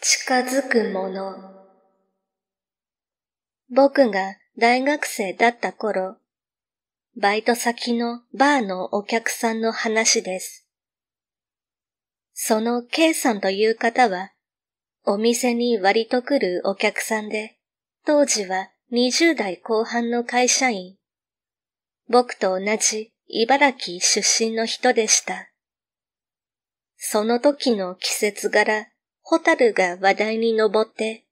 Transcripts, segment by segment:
近づくもの。僕が大学生だった頃、バイト先のバーのお客さんの話です。その K さんという方は、お店に割と来るお客さんで、当時は20代後半の会社員。僕と同じ茨城出身の人でした。その時の季節柄、ホタルが話題に上って、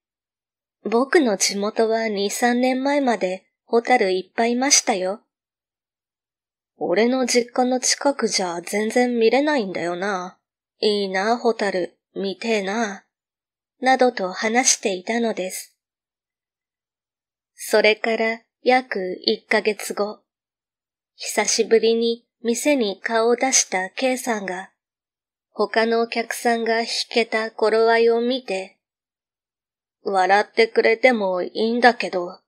僕の地元は2、3年前までホタルいっぱいいましたよ。俺の実家の近くじゃ全然見れないんだよな。いいな、ホタル、見てえな。などと話していたのです。それから約1ヶ月後、久しぶりに店に顔を出した K さんが他のお客さんが引けた頃合いを見て、笑ってくれてもいいんだけど、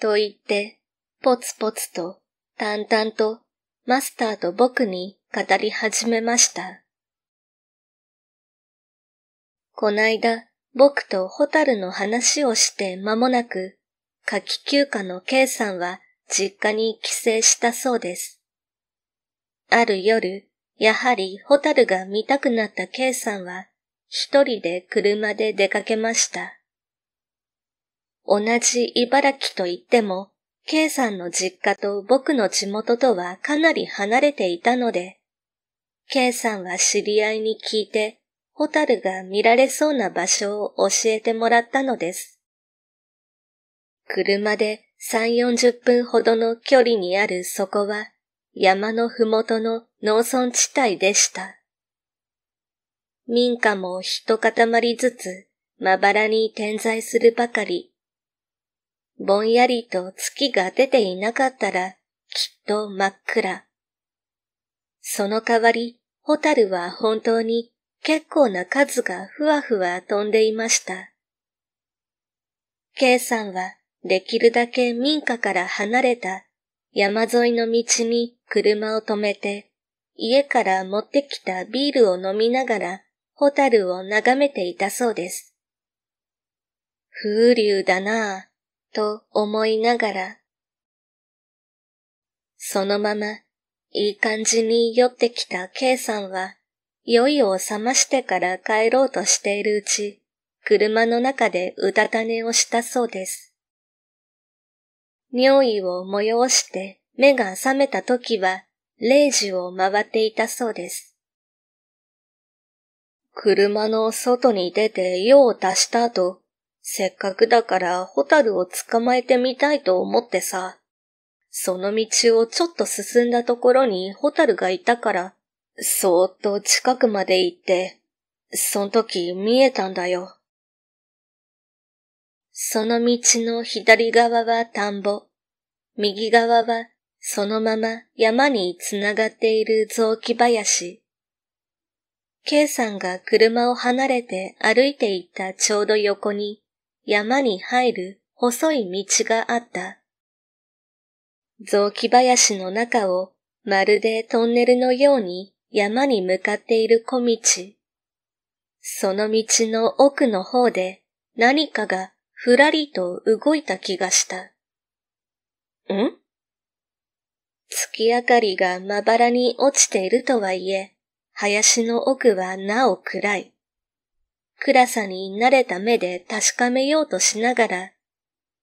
と言って、ぽつぽつと、淡々と、マスターと僕に語り始めました。こないだ、僕とホタルの話をして間もなく、夏季休暇の K さんは実家に帰省したそうです。ある夜、やはりホタルが見たくなった K さんは、一人で車で出かけました。同じ茨城といっても、K さんの実家と僕の地元とはかなり離れていたので、K さんは知り合いに聞いて、ホタルが見られそうな場所を教えてもらったのです。車で3、40分ほどの距離にあるそこは、山のふもとの農村地帯でした。民家も一塊ずつまばらに点在するばかり。ぼんやりと月が出ていなかったらきっと真っ暗。その代わり、ホタルは本当に結構な数がふわふわ飛んでいました。K さんはできるだけ民家から離れた山沿いの道に車を止めて家から持ってきたビールを飲みながら、ホタルを眺めていたそうです。風流だなぁ、と思いながら。そのまま、いい感じに酔ってきた K さんは、酔いを覚ましてから帰ろうとしているうち、車の中でうたた寝をしたそうです。尿意を催して目が覚めた時は、0時を回っていたそうです。車の外に出て用を足した後、せっかくだからホタルを捕まえてみたいと思ってさ、その道をちょっと進んだところにホタルがいたから、そーっと近くまで行って、そん時見えたんだよ。その道の左側は田んぼ、右側はそのまま山に繋がっている雑木林。K さんが車を離れて歩いていったちょうど横に山に入る細い道があった。雑木林の中をまるでトンネルのように山に向かっている小道。その道の奥の方で何かがふらりと動いた気がした。ん月明かりがまばらに落ちているとはいえ、林の奥はなお暗い。暗さに慣れた目で確かめようとしながら、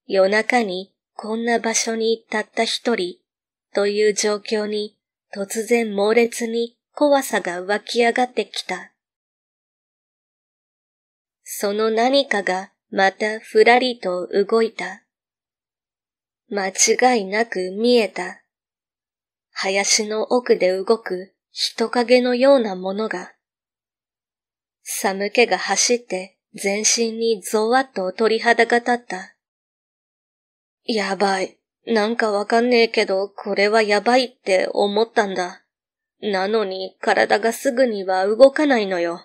夜中にこんな場所にたった一人という状況に突然猛烈に怖さが湧き上がってきた。その何かがまたふらりと動いた。間違いなく見えた。林の奥で動く人影のようなものが、寒気が走って全身にゾワッと鳥肌が立った。やばい。なんかわかんねえけど、これはやばいって思ったんだ。なのに体がすぐには動かないのよ。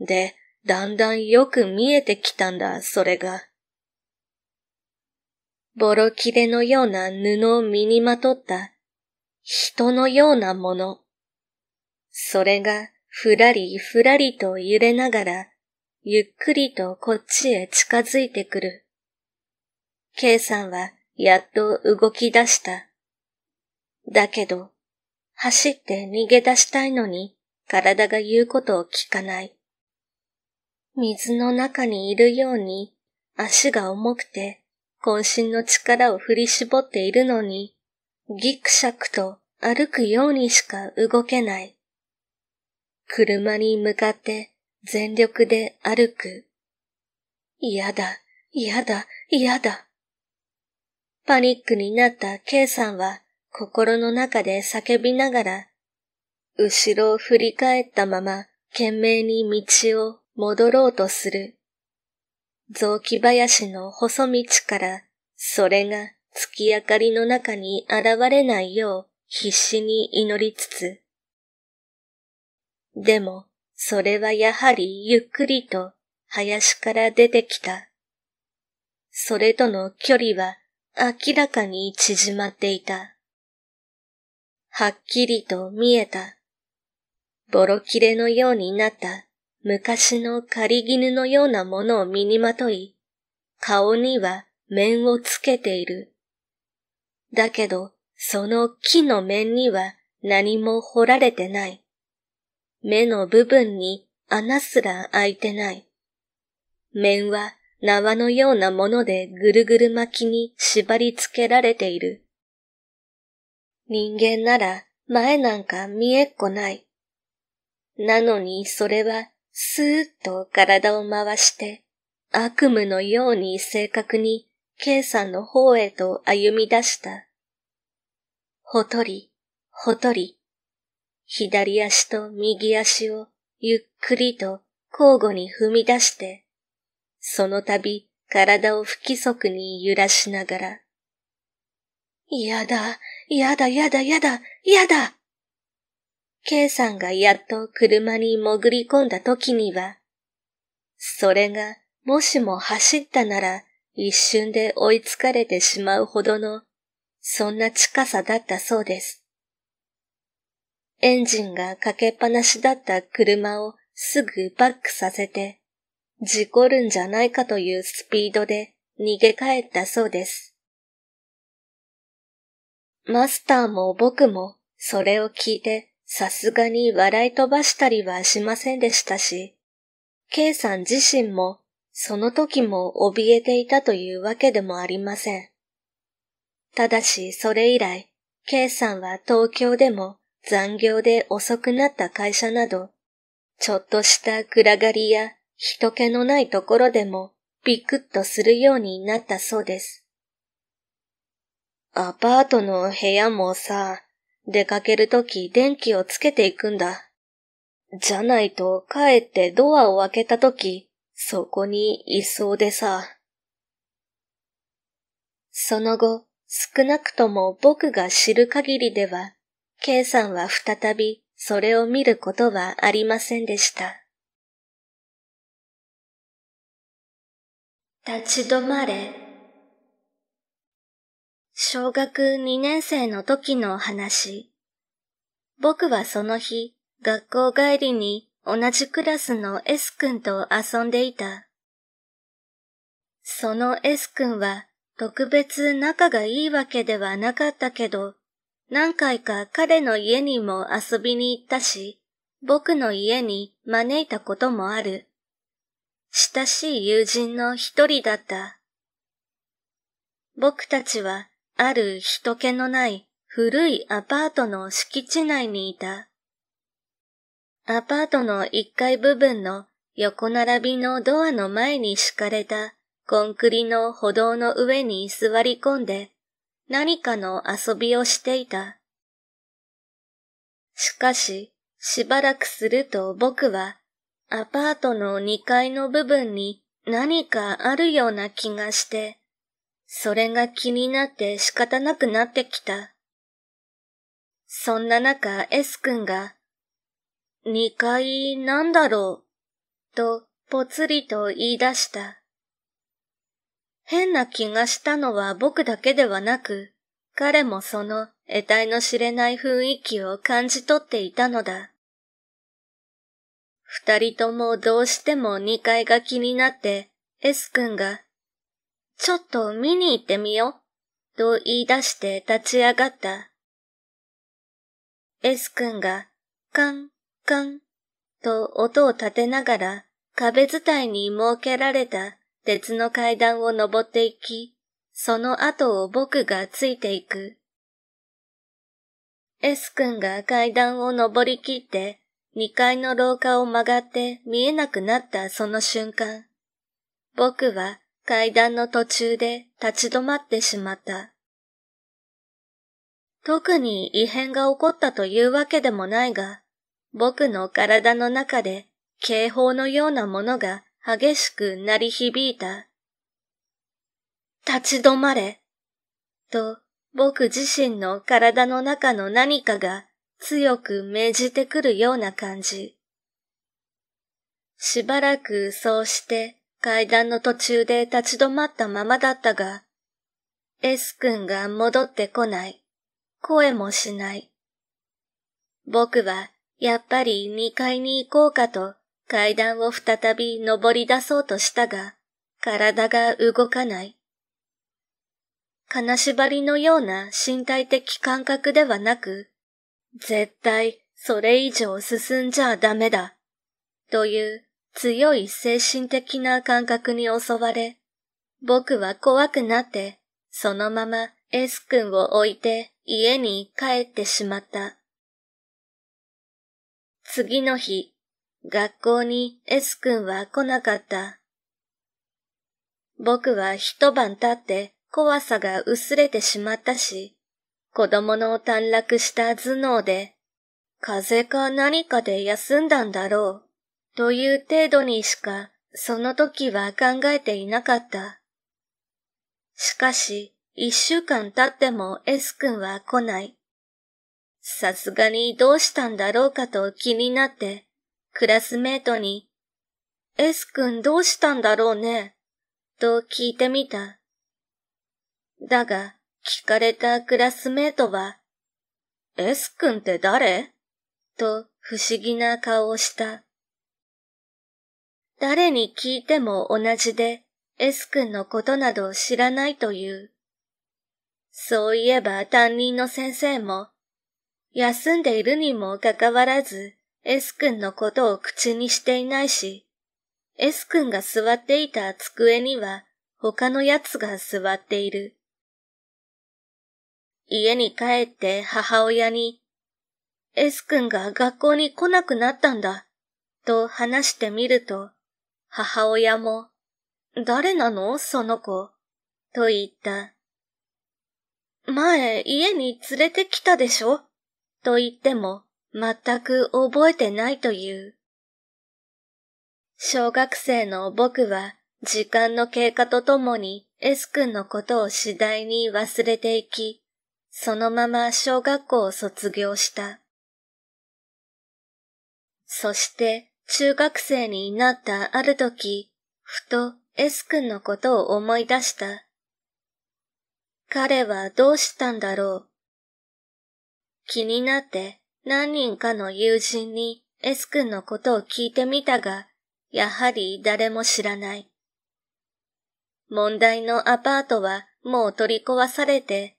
で、だんだんよく見えてきたんだ、それが。ボロ切れのような布を身にまとった人のようなもの。それがふらりふらりと揺れながら、ゆっくりとこっちへ近づいてくる。K さんはやっと動き出した。だけど、走って逃げ出したいのに体が言うことを聞かない。水の中にいるように足が重くて渾身の力を振り絞っているのに、ギクシャクと歩くようにしか動けない。車に向かって全力で歩く。嫌だ、嫌だ、嫌だ。パニックになった K さんは心の中で叫びながら、後ろを振り返ったまま懸命に道を戻ろうとする。雑木林の細道からそれが月明かりの中に現れないよう必死に祈りつつ。でも、それはやはりゆっくりと林から出てきた。それとの距離は明らかに縮まっていた。はっきりと見えた。ボロ切れのようになった昔の仮絹のようなものを身にまとい、顔には面をつけている。だけど、その木の面には何も掘られてない。目の部分に穴すら開いてない。面は縄のようなものでぐるぐる巻きに縛り付けられている。人間なら前なんか見えっこない。なのにそれはスーッと体を回して悪夢のように正確に K さんの方へと歩み出した。ほとり、ほとり、左足と右足をゆっくりと交互に踏み出して、その度体を不規則に揺らしながら、やだ、やだ、やだ、やだ、やだ K さんがやっと車に潜り込んだ時には、それがもしも走ったなら一瞬で追いつかれてしまうほどの、そんな近さだったそうです。エンジンがかけっぱなしだった車をすぐバックさせて、事故るんじゃないかというスピードで逃げ帰ったそうです。マスターも僕もそれを聞いてさすがに笑い飛ばしたりはしませんでしたし、K さん自身もその時も怯えていたというわけでもありません。ただし、それ以来、K さんは東京でも残業で遅くなった会社など、ちょっとした暗がりや人気のないところでもビクッとするようになったそうです。アパートの部屋もさ、出かけるとき電気をつけていくんだ。じゃないと帰ってドアを開けたとき、そこにいそうでさ。その後、少なくとも僕が知る限りでは、K さんは再びそれを見ることはありませんでした。立ち止まれ。小学2年生の時の話。僕はその日、学校帰りに同じクラスの S 君と遊んでいた。その S 君は特別仲がいいわけではなかったけど、何回か彼の家にも遊びに行ったし、僕の家に招いたこともある。親しい友人の一人だった。僕たちはある人気のない古いアパートの敷地内にいた。アパートの1階部分の横並びのドアの前に敷かれたコンクリの歩道の上に座り込んで何かの遊びをしていた。しかし、しばらくすると僕はアパートの2階の部分に何かあるような気がして、それが気になって仕方なくなってきた。そんな中 S 君が二階なんだろう、とぽつりと言い出した。変な気がしたのは僕だけではなく、彼もその得体の知れない雰囲気を感じ取っていたのだ。二人ともどうしても二階が気になって、S 君が、ちょっと見に行ってみよう、と言い出して立ち上がった。S 君が、カンカンと音を立てながら壁伝いに設けられた鉄の階段を登っていき、その後を僕がついていく。S 君が階段を登り切って2階の廊下を曲がって見えなくなったその瞬間、僕は階段の途中で立ち止まってしまった。特に異変が起こったというわけでもないが、僕の体の中で警報のようなものが激しく鳴り響いた。立ち止まれ、と僕自身の体の中の何かが強く命じてくるような感じ。しばらくそうして階段の途中で立ち止まったままだったが、S 君が戻ってこない。声もしない。僕はやっぱり2階に行こうかと階段を再び登り出そうとしたが、体が動かない。金縛りのような身体的感覚ではなく、絶対それ以上進んじゃダメだ、という強い精神的な感覚に襲われ、僕は怖くなって、そのまま S 君を置いて家に帰ってしまった。次の日、学校に S 君は来なかった。僕は一晩経って怖さが薄れてしまったし、子供の短絡した頭脳で、風邪か何かで休んだんだろう、という程度にしかその時は考えていなかった。しかし、一週間経っても S 君は来ない。さすがにどうしたんだろうかと気になって、クラスメートに、S 君どうしたんだろうね、と聞いてみた。だが、聞かれたクラスメートは、S 君って誰と不思議な顔をした。誰に聞いても同じで S 君のことなど知らないという。そういえば担任の先生も休んでいるにもかかわらず、S 君のことを口にしていないし、S 君が座っていた机には他の奴が座っている。家に帰って母親に、S 君が学校に来なくなったんだ、と話してみると、母親も、誰なのその子、と言った。前家に連れてきたでしょと言っても全く覚えてないという。小学生の僕は時間の経過とともに S 君のことを次第に忘れていき、そのまま小学校を卒業した。そして中学生になったある時、ふと S 君のことを思い出した。彼はどうしたんだろう気になって何人かの友人に S 君のことを聞いてみたが、やはり誰も知らない。問題のアパートはもう取り壊されて、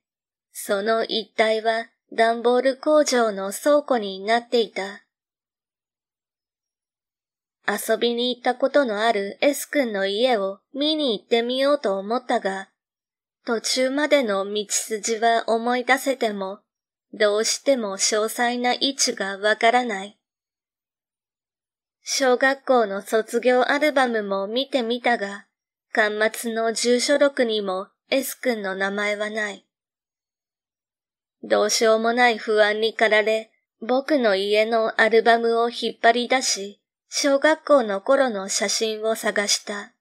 その一帯は段ボール工場の倉庫になっていた。遊びに行ったことのある S 君の家を見に行ってみようと思ったが、途中までの道筋は思い出せてもどうしても詳細な位置がわからない。小学校の卒業アルバムも見てみたが、端末の住所録にも S 君の名前はない。どうしようもない不安に駆られ、僕の家のアルバムを引っ張り出し、小学校の頃の写真を探した。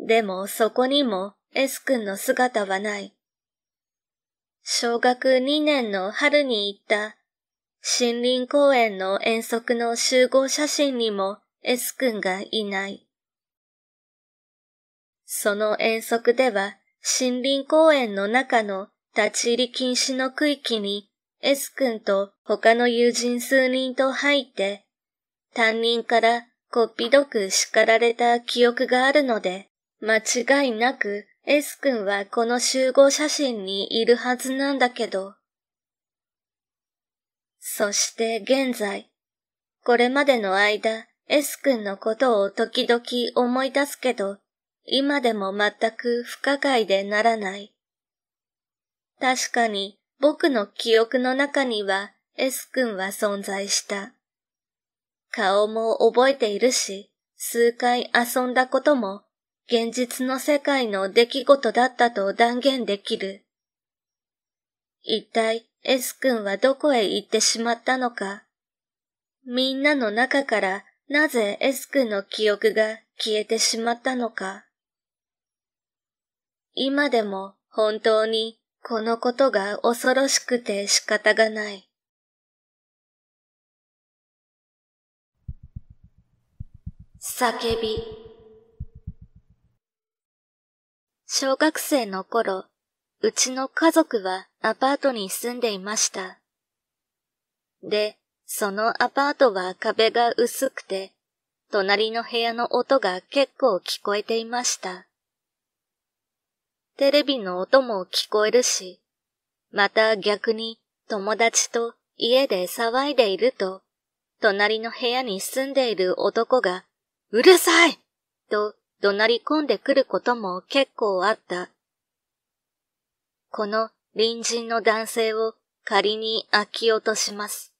でもそこにも S 君の姿はない。小学2年の春に行った森林公園の遠足の集合写真にも S 君がいない。その遠足では森林公園の中の立ち入り禁止の区域に S 君と他の友人数人と入って、担任からこっぴどく叱られた記憶があるので、間違いなく S 君はこの集合写真にいるはずなんだけど。そして現在、これまでの間、S 君のことを時々思い出すけど、今でも全く不可解でならない。確かに僕の記憶の中には S 君は存在した。顔も覚えているし、数回遊んだことも現実の世界の出来事だったと断言できる。一体 S 君はどこへ行ってしまったのか。みんなの中からなぜ S 君の記憶が消えてしまったのか。今でも本当にこのことが恐ろしくて仕方がない。叫び小学生の頃、うちの家族はアパートに住んでいました。で、そのアパートは壁が薄くて、隣の部屋の音が結構聞こえていました。テレビの音も聞こえるし、また逆に友達と家で騒いでいると、隣の部屋に住んでいる男が、うるさいと怒鳴り込んでくることも結構あった。この隣人の男性を仮に秋夫とします。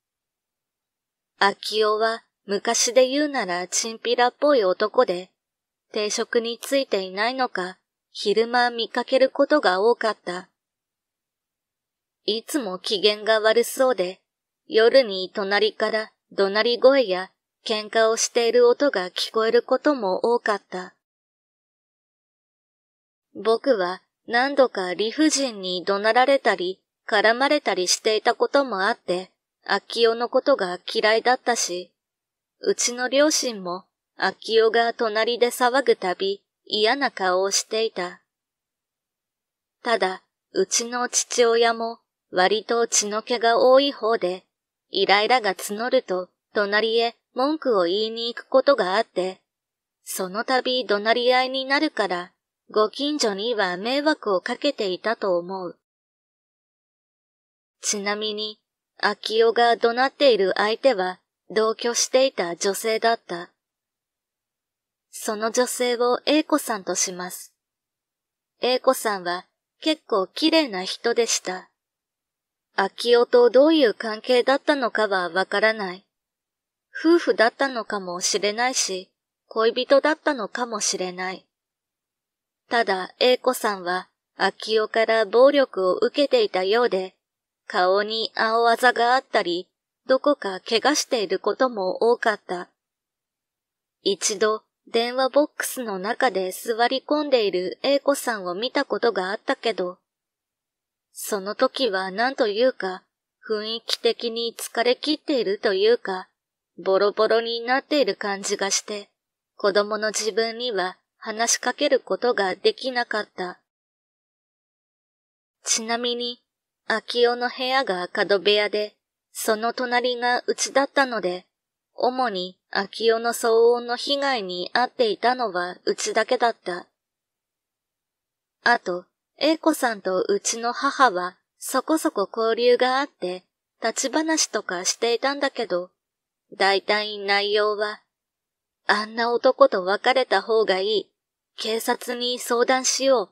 秋夫は昔で言うならチンピラっぽい男で、定食についていないのか、昼間見かけることが多かった。いつも機嫌が悪そうで、夜に隣から怒鳴り声や喧嘩をしている音が聞こえることも多かった。僕は何度か理不尽に怒鳴られたり、絡まれたりしていたこともあって、秋夫のことが嫌いだったし、うちの両親も秋夫が隣で騒ぐたび嫌な顔をしていた。ただ、うちの父親も割と血の気が多い方で、イライラが募ると隣へ文句を言いに行くことがあって、その度怒鳴り合いになるからご近所には迷惑をかけていたと思う。ちなみに、秋夫が怒鳴っている相手は同居していた女性だった。その女性を A 子さんとします。A 子さんは結構綺麗な人でした。秋夫とどういう関係だったのかはわからない。夫婦だったのかもしれないし、恋人だったのかもしれない。ただ、英子さんは、秋夫から暴力を受けていたようで、顔に青あざがあったり、どこか怪我していることも多かった。一度、電話ボックスの中で座り込んでいる英子さんを見たことがあったけど、その時は何というか、雰囲気的に疲れ切っているというか、ボロボロになっている感じがして、子供の自分には話しかけることができなかった。ちなみに、秋夫の部屋が角部屋で、その隣がうちだったので、主に秋夫の騒音の被害に遭っていたのはうちだけだった。あと、英子さんとうちの母はそこそこ交流があって、立ち話とかしていたんだけど、大体内容は、あんな男と別れた方がいい。警察に相談しよ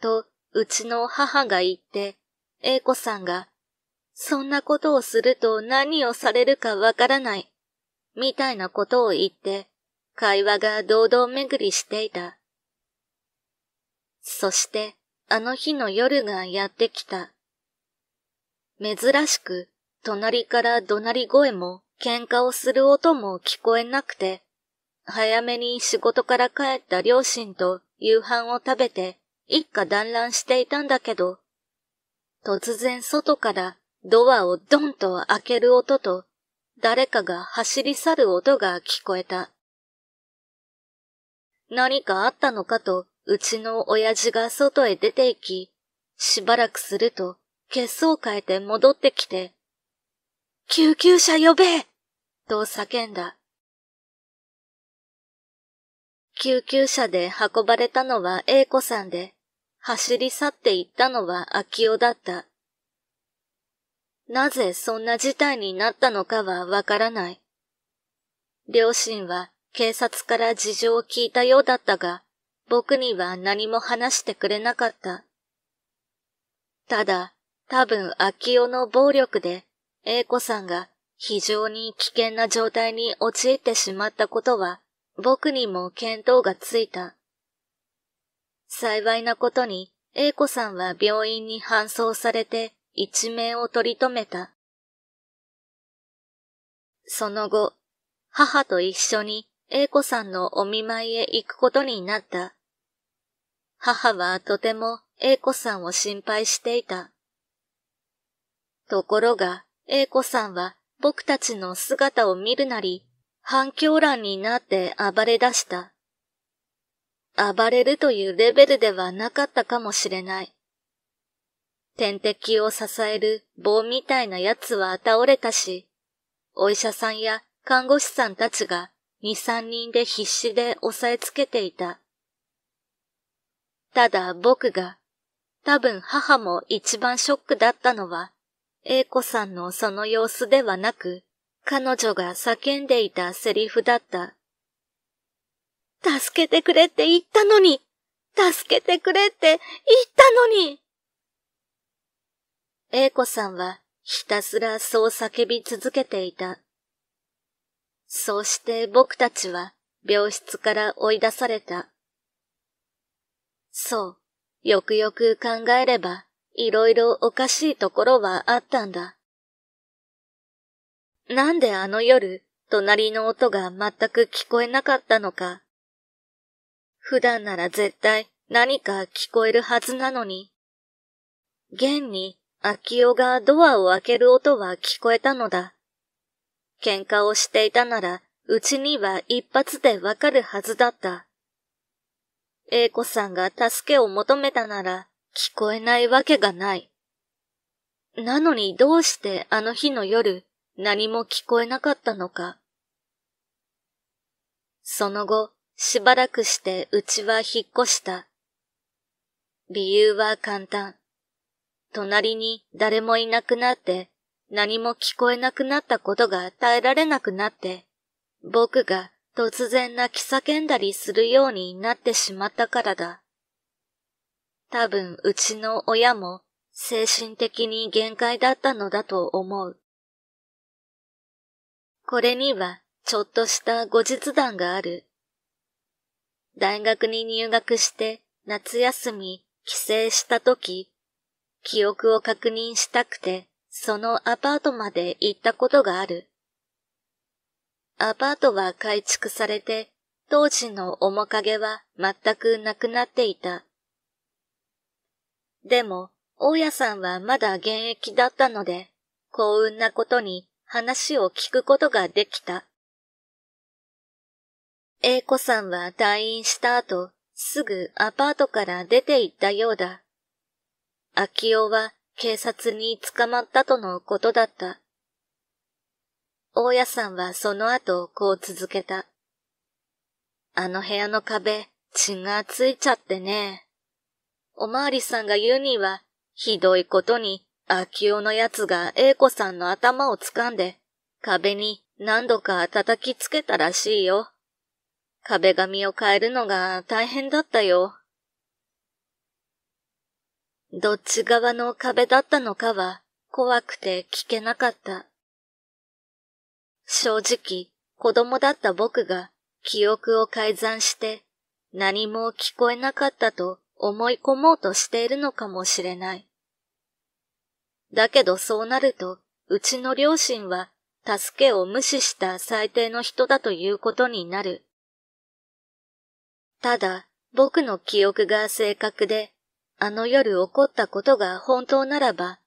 う、とうちの母が言って、英子さんが、そんなことをすると何をされるかわからない、みたいなことを言って、会話が堂々巡りしていた。そして、あの日の夜がやってきた。珍しく、隣から怒鳴り声も喧嘩をする音も聞こえなくて、早めに仕事から帰った両親と夕飯を食べて一家団らんしていたんだけど、突然外からドアをドンと開ける音と誰かが走り去る音が聞こえた。何かあったのかとうちの親父が外へ出て行き、しばらくすると血相変えて戻ってきて、救急車呼べと叫んだ。救急車で運ばれたのは英子さんで、走り去って行ったのは秋夫だった。なぜそんな事態になったのかはわからない。両親は警察から事情を聞いたようだったが、僕には何も話してくれなかった。ただ、多分秋夫の暴力で、英子さんが非常に危険な状態に陥ってしまったことは僕にも見当がついた。幸いなことに、英子さんは病院に搬送されて一命を取り留めた。その後、母と一緒に英子さんのお見舞いへ行くことになった。母はとても英子さんを心配していた。ところが、英子さんは僕たちの姿を見るなり、反響欄になって暴れ出した。暴れるというレベルではなかったかもしれない。点滴を支える棒みたいなやつは倒れたし、お医者さんや看護師さんたちが二三人で必死で押さえつけていた。ただ僕が、多分母も一番ショックだったのは、英子さんのその様子ではなく、彼女が叫んでいたセリフだった。助けてくれって言ったのに助けてくれって言ったのに A 子さんはひたすらそう叫び続けていた。そうして僕たちは病室から追い出された。そう、よくよく考えれば、いろいろおかしいところはあったんだ。なんであの夜、隣の音が全く聞こえなかったのか。普段なら絶対何か聞こえるはずなのに。現に、秋夫がドアを開ける音は聞こえたのだ。喧嘩をしていたなら、うちには一発でわかるはずだった。英子さんが助けを求めたなら、聞こえないわけがない。なのにどうしてあの日の夜、何も聞こえなかったのか。その後、しばらくしてうちは引っ越した。理由は簡単。隣に誰もいなくなって、何も聞こえなくなったことが耐えられなくなって、僕が突然泣き叫んだりするようになってしまったからだ。多分うちの親も精神的に限界だったのだと思う。これにはちょっとした後日談がある。大学に入学して夏休み帰省した時、記憶を確認したくてそのアパートまで行ったことがある。アパートは改築されて当時の面影は全くなくなっていた。でも、大家さんはまだ現役だったので、幸運なことに話を聞くことができた。A 子さんは退院した後、すぐアパートから出て行ったようだ。秋夫は警察に捕まったとのことだった。大家さんはその後こう続けた。あの部屋の壁、血がついちゃってね。おまわりさんが言うには、ひどいことに秋夫のやつが英子さんの頭を掴んで、壁に何度か叩きつけたらしいよ。壁紙を変えるのが大変だったよ。どっち側の壁だったのかは怖くて聞けなかった。正直、子供だった僕が記憶を改ざんして何も聞こえなかったと思い込もうとしているのかもしれない。だけどそうなると、うちの両親は、助けを無視した最低の人だということになる。ただ、僕の記憶が正確で、あの夜起こったことが本当ならば、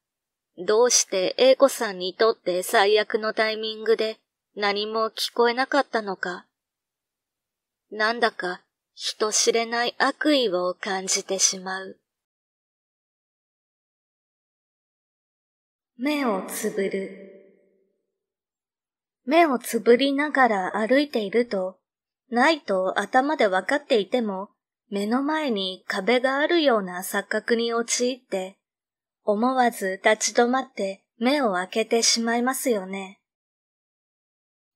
どうして英子さんにとって最悪のタイミングで何も聞こえなかったのか。なんだか人知れない悪意を感じてしまう。目をつぶる。目をつぶりながら歩いていると、ないと頭でわかっていても、目の前に壁があるような錯覚に陥って、思わず立ち止まって目を開けてしまいますよね。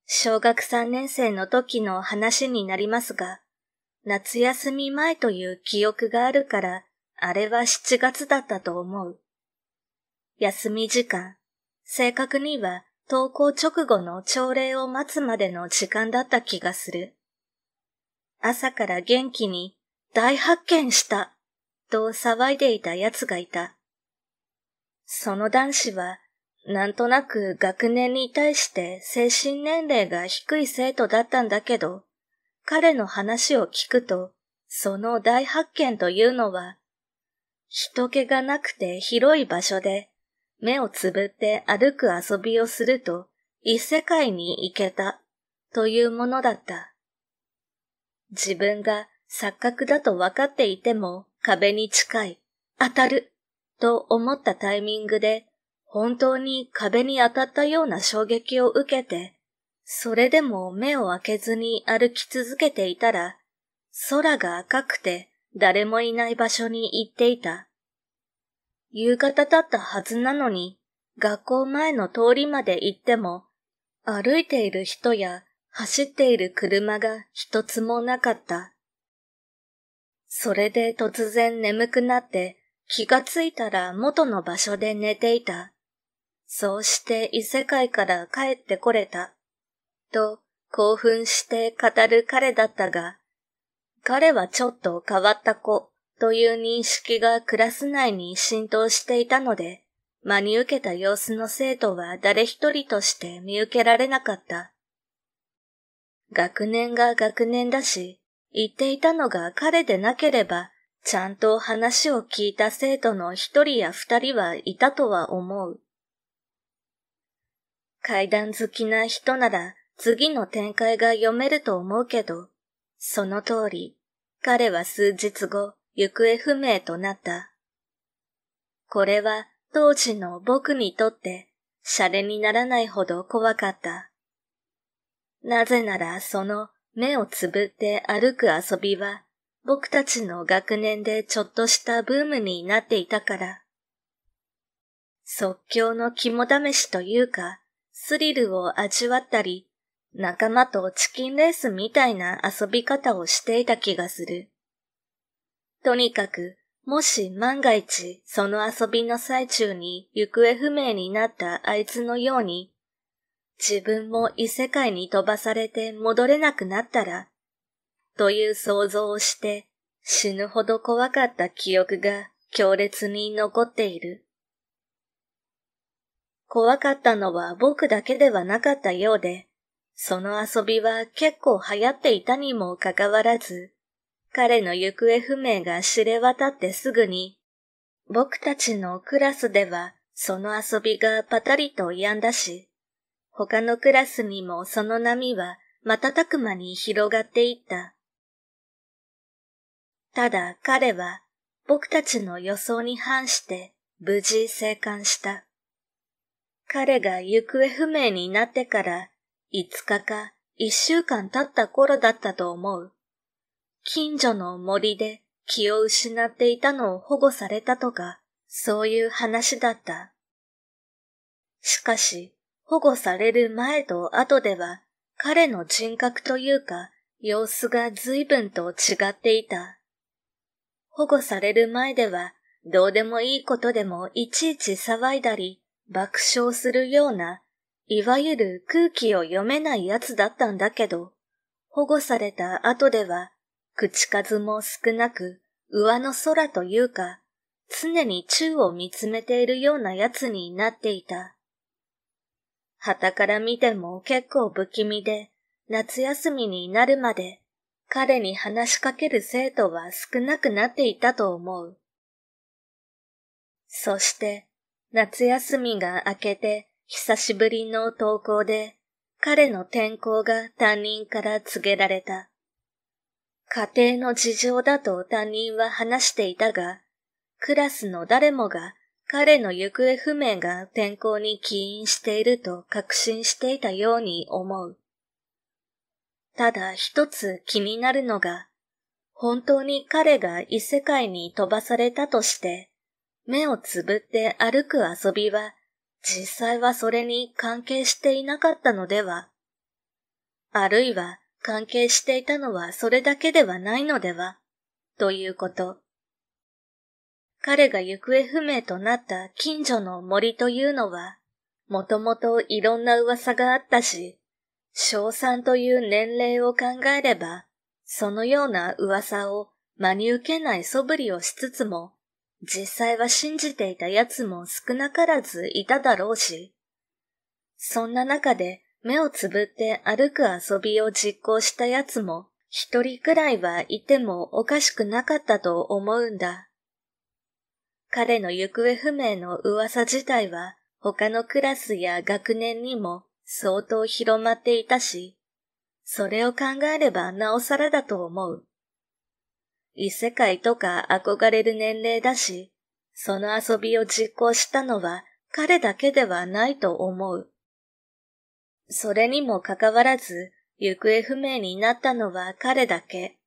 小学三年生の時の話になりますが、夏休み前という記憶があるから、あれは7月だったと思う。休み時間、正確には投稿直後の朝礼を待つまでの時間だった気がする。朝から元気に大発見したと騒いでいた奴がいた。その男子はなんとなく学年に対して精神年齢が低い生徒だったんだけど、彼の話を聞くと、その大発見というのは、人気がなくて広い場所で目をつぶって歩く遊びをすると異世界に行けたというものだった。自分が錯覚だと分かっていても壁に近い、当たると思ったタイミングで本当に壁に当たったような衝撃を受けて、それでも目を開けずに歩き続けていたら、空が赤くて誰もいない場所に行っていた。夕方だったはずなのに、学校前の通りまで行っても、歩いている人や走っている車が一つもなかった。それで突然眠くなって気がついたら元の場所で寝ていた。そうして異世界から帰ってこれた。と興奮して語る彼だったが、彼はちょっと変わった子。という認識がクラス内に浸透していたので、真に受けた様子の生徒は誰一人として見受けられなかった。学年が学年だし、言っていたのが彼でなければ、ちゃんと話を聞いた生徒の一人や二人はいたとは思う。階段好きな人なら次の展開が読めると思うけど、その通り、彼は数日後、行方不明となった。これは当時の僕にとってシャレにならないほど怖かった。なぜならその目をつぶって歩く遊びは僕たちの学年でちょっとしたブームになっていたから。即興の肝試しというか、スリルを味わったり、仲間とチキンレースみたいな遊び方をしていた気がする。とにかく、もし万が一、その遊びの最中に行方不明になったあいつのように、自分も異世界に飛ばされて戻れなくなったら、という想像をして死ぬほど怖かった記憶が強烈に残っている。怖かったのは僕だけではなかったようで、その遊びは結構流行っていたにもかかわらず、彼の行方不明が知れ渡ってすぐに、僕たちのクラスではその遊びがパタリと止んだし、他のクラスにもその波は瞬く間に広がっていった。ただ彼は僕たちの予想に反して無事生還した。彼が行方不明になってから5日か1週間経った頃だったと思う。近所の森で気を失っていたのを保護されたとか、そういう話だった。しかし、保護される前と後では、彼の人格というか、様子が随分と違っていた。保護される前では、どうでもいいことでもいちいち騒いだり、爆笑するような、いわゆる空気を読めないやつだったんだけど、保護された後では、口数も少なく、上の空というか、常に宙を見つめているようなやつになっていた。旗から見ても結構不気味で、夏休みになるまで、彼に話しかける生徒は少なくなっていたと思う。そして、夏休みが明けて、久しぶりの登校で、彼の転校が担任から告げられた。家庭の事情だと他人は話していたが、クラスの誰もが彼の行方不明が天候に起因していると確信していたように思う。ただ一つ気になるのが、本当に彼が異世界に飛ばされたとして、目をつぶって歩く遊びは、実際はそれに関係していなかったのでは。あるいは、関係していたのはそれだけではないのでは、ということ。彼が行方不明となった近所の森というのは、もともといろんな噂があったし、小三という年齢を考えれば、そのような噂を真に受けない素振りをしつつも、実際は信じていた奴も少なからずいただろうし、そんな中で目をつぶって歩く遊びを実行したやつも、一人くらいはいてもおかしくなかったと思うんだ。彼の行方不明の噂自体は、他のクラスや学年にも相当広まっていたし、それを考えればなおさらだと思う。異世界とか憧れる年齢だし、その遊びを実行したのは彼だけではないと思う。それにもかかわらず、行方不明になったのは彼だけ。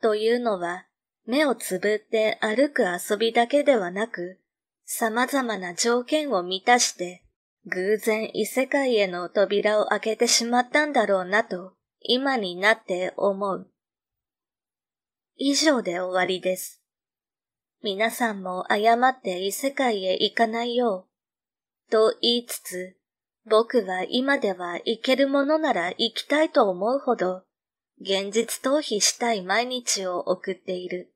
というのは、目をつぶって歩く遊びだけではなく、様々な条件を満たして、偶然異世界への扉を開けてしまったんだろうなと、今になって思う。以上で終わりです。皆さんも誤って異世界へ行かないよう、と言いつつ、僕は今では行けるものなら行きたいと思うほど、現実逃避したい毎日を送っている。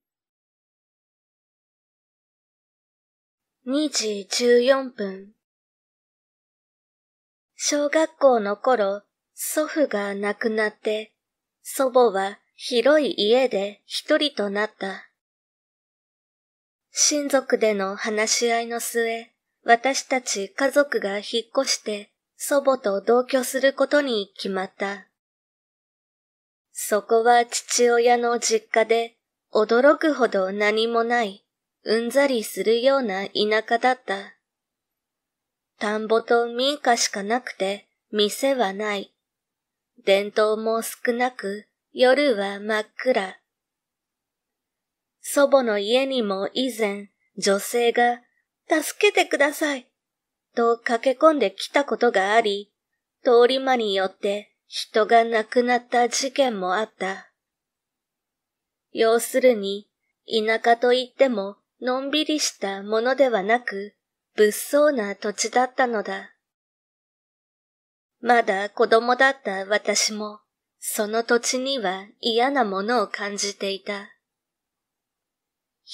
2時14分。小学校の頃、祖父が亡くなって、祖母は広い家で一人となった。親族での話し合いの末、私たち家族が引っ越して祖母と同居することに決まった。そこは父親の実家で驚くほど何もない、うんざりするような田舎だった。田んぼと民家しかなくて店はない。伝統も少なく夜は真っ暗。祖母の家にも以前女性が助けてくださいと駆け込んできたことがあり、通り魔によって人が亡くなった事件もあった。要するに、田舎といってものんびりしたものではなく、物騒な土地だったのだ。まだ子供だった私も、その土地には嫌なものを感じていた。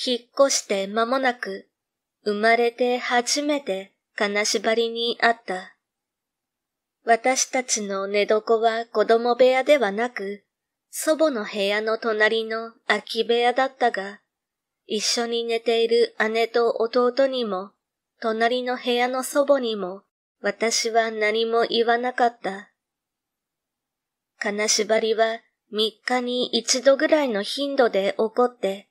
引っ越して間もなく、生まれて初めて金縛りにあった。私たちの寝床は子供部屋ではなく、祖母の部屋の隣の空き部屋だったが、一緒に寝ている姉と弟にも、隣の部屋の祖母にも、私は何も言わなかった。金縛りは三日に一度ぐらいの頻度で起こって、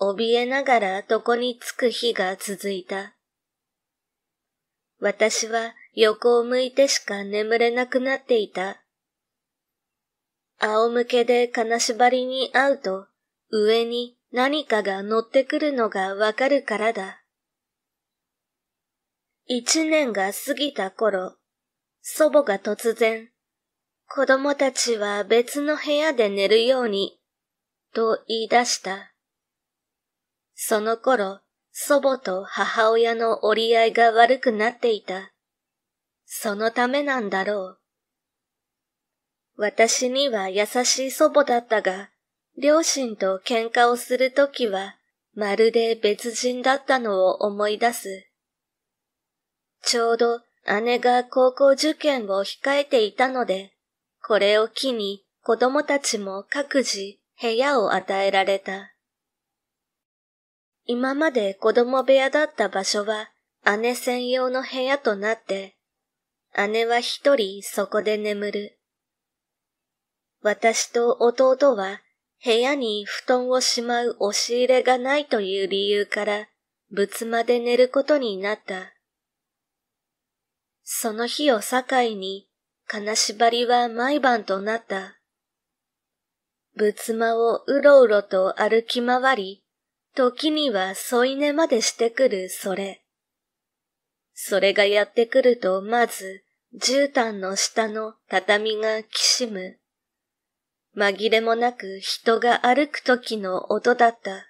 怯えながら床に着く日が続いた。私は横を向いてしか眠れなくなっていた。仰向けで金縛りに会うと、上に何かが乗ってくるのがわかるからだ。一年が過ぎた頃、祖母が突然、子供たちは別の部屋で寝るように、と言い出した。その頃、祖母と母親の折り合いが悪くなっていた。そのためなんだろう。私には優しい祖母だったが、両親と喧嘩をするときは、まるで別人だったのを思い出す。ちょうど姉が高校受験を控えていたので、これを機に子供たちも各自部屋を与えられた。今まで子供部屋だった場所は姉専用の部屋となって、姉は一人そこで眠る。私と弟は部屋に布団をしまう押し入れがないという理由から仏間で寝ることになった。その日を境に金縛りは毎晩となった。仏間をうろうろと歩き回り、時には添い寝までしてくるそれ。それがやってくるとまず、絨毯の下の畳がきしむ。紛れもなく人が歩く時の音だった。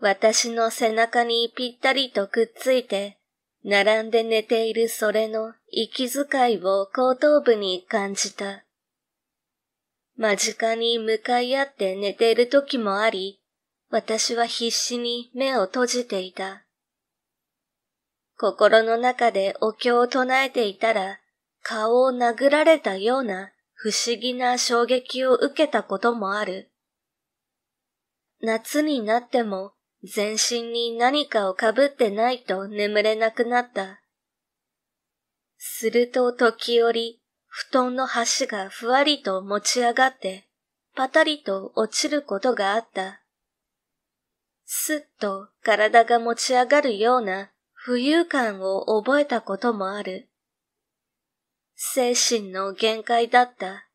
私の背中にぴったりとくっついて、並んで寝ているそれの息遣いを後頭部に感じた。間近に向かい合って寝ている時もあり、私は必死に目を閉じていた。心の中でお経を唱えていたら、顔を殴られたような不思議な衝撃を受けたこともある。夏になっても全身に何かをかぶってないと眠れなくなった。すると時折、布団の端がふわりと持ち上がって、パタリと落ちることがあった。すっと体が持ち上がるような浮遊感を覚えたこともある。精神の限界だった。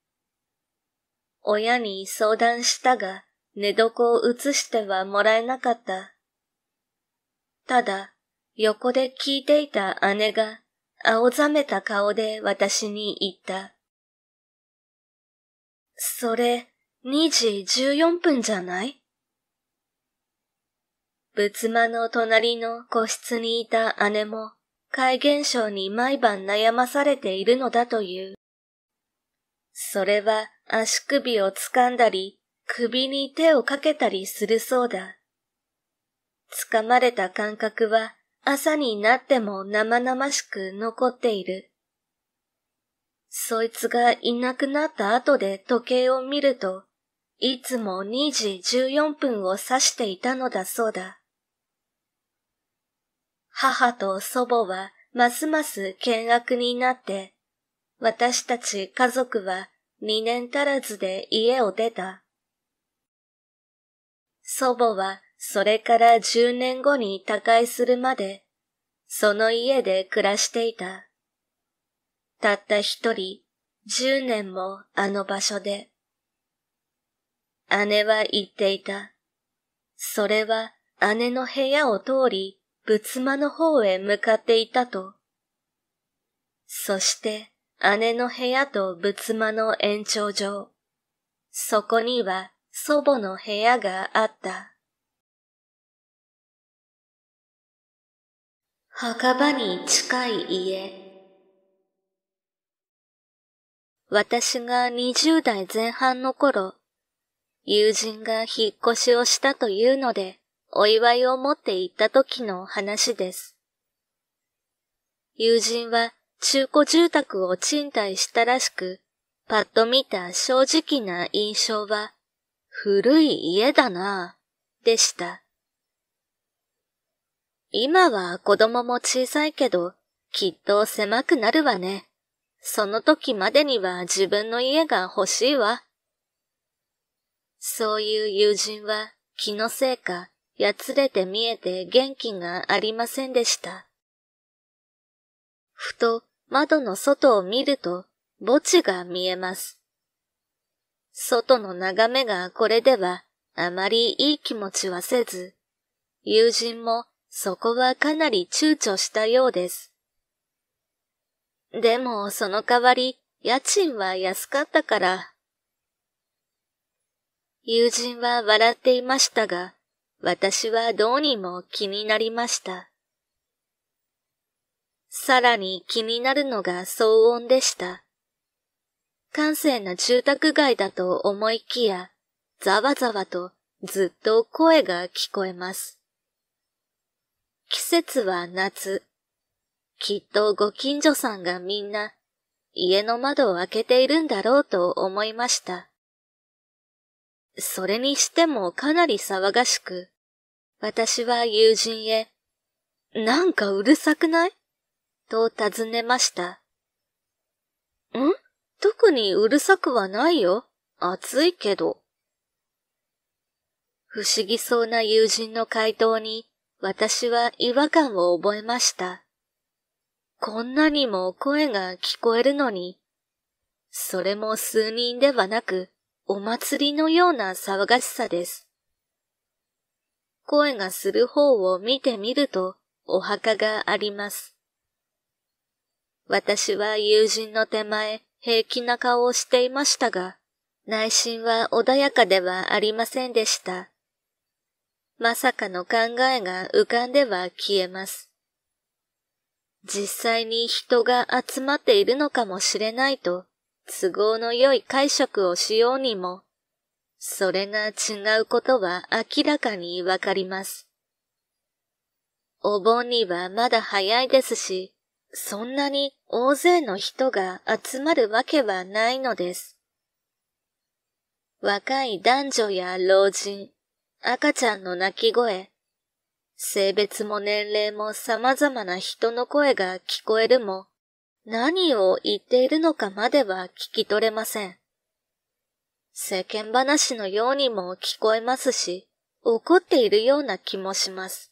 親に相談したが、寝床を移してはもらえなかった。ただ、横で聞いていた姉が、青ざめた顔で私に言った。それ、2時14分じゃない仏間の隣の個室にいた姉も、怪現象に毎晩悩まされているのだという。それは足首を掴んだり、首に手をかけたりするそうだ。掴まれた感覚は朝になっても生々しく残っている。そいつがいなくなった後で時計を見ると、いつも2時14分を指していたのだそうだ。母と祖母はますます険悪になって、私たち家族は2年足らずで家を出た。祖母はそれから10年後に他界するまで、その家で暮らしていた。たった一人、10年もあの場所で。姉は言っていた。それは姉の部屋を通り、仏間の方へ向かっていたと。そして姉の部屋と仏間の延長上、そこには祖母の部屋があった。墓場に近い家。私が二十代前半の頃、友人が引っ越しをしたというので、お祝いを持って行った時の話です。友人は中古住宅を賃貸したらしく、パッと見た正直な印象は、古い家だなぁ、でした。今は子供も小さいけど、きっと狭くなるわね。その時までには自分の家が欲しいわ。そういう友人は気のせいか、やつれて見えて元気がありませんでした。ふと窓の外を見ると墓地が見えます。外の眺めがこれではあまりいい気持ちはせず、友人もそこはかなり躊躇したようです。でもその代わり家賃は安かったから。友人は笑っていましたが、私はどうにも気になりました。さらに気になるのが騒音でした。閑静な住宅街だと思いきや、ざわざわとずっと声が聞こえます。季節は夏。きっとご近所さんがみんな家の窓を開けているんだろうと思いました。それにしてもかなり騒がしく、私は友人へ、なんかうるさくないと尋ねました。ん特にうるさくはないよ。暑いけど。不思議そうな友人の回答に私は違和感を覚えました。こんなにも声が聞こえるのに、それも数人ではなく、お祭りのような騒がしさです。声がする方を見てみるとお墓があります。私は友人の手前平気な顔をしていましたが、内心は穏やかではありませんでした。まさかの考えが浮かんでは消えます。実際に人が集まっているのかもしれないと都合の良い解釈をしようにも、それが違うことは明らかにわかります。お盆にはまだ早いですし、そんなに大勢の人が集まるわけはないのです。若い男女や老人、赤ちゃんの泣き声、性別も年齢も様々な人の声が聞こえるも、何を言っているのかまでは聞き取れません。世間話のようにも聞こえますし、怒っているような気もします。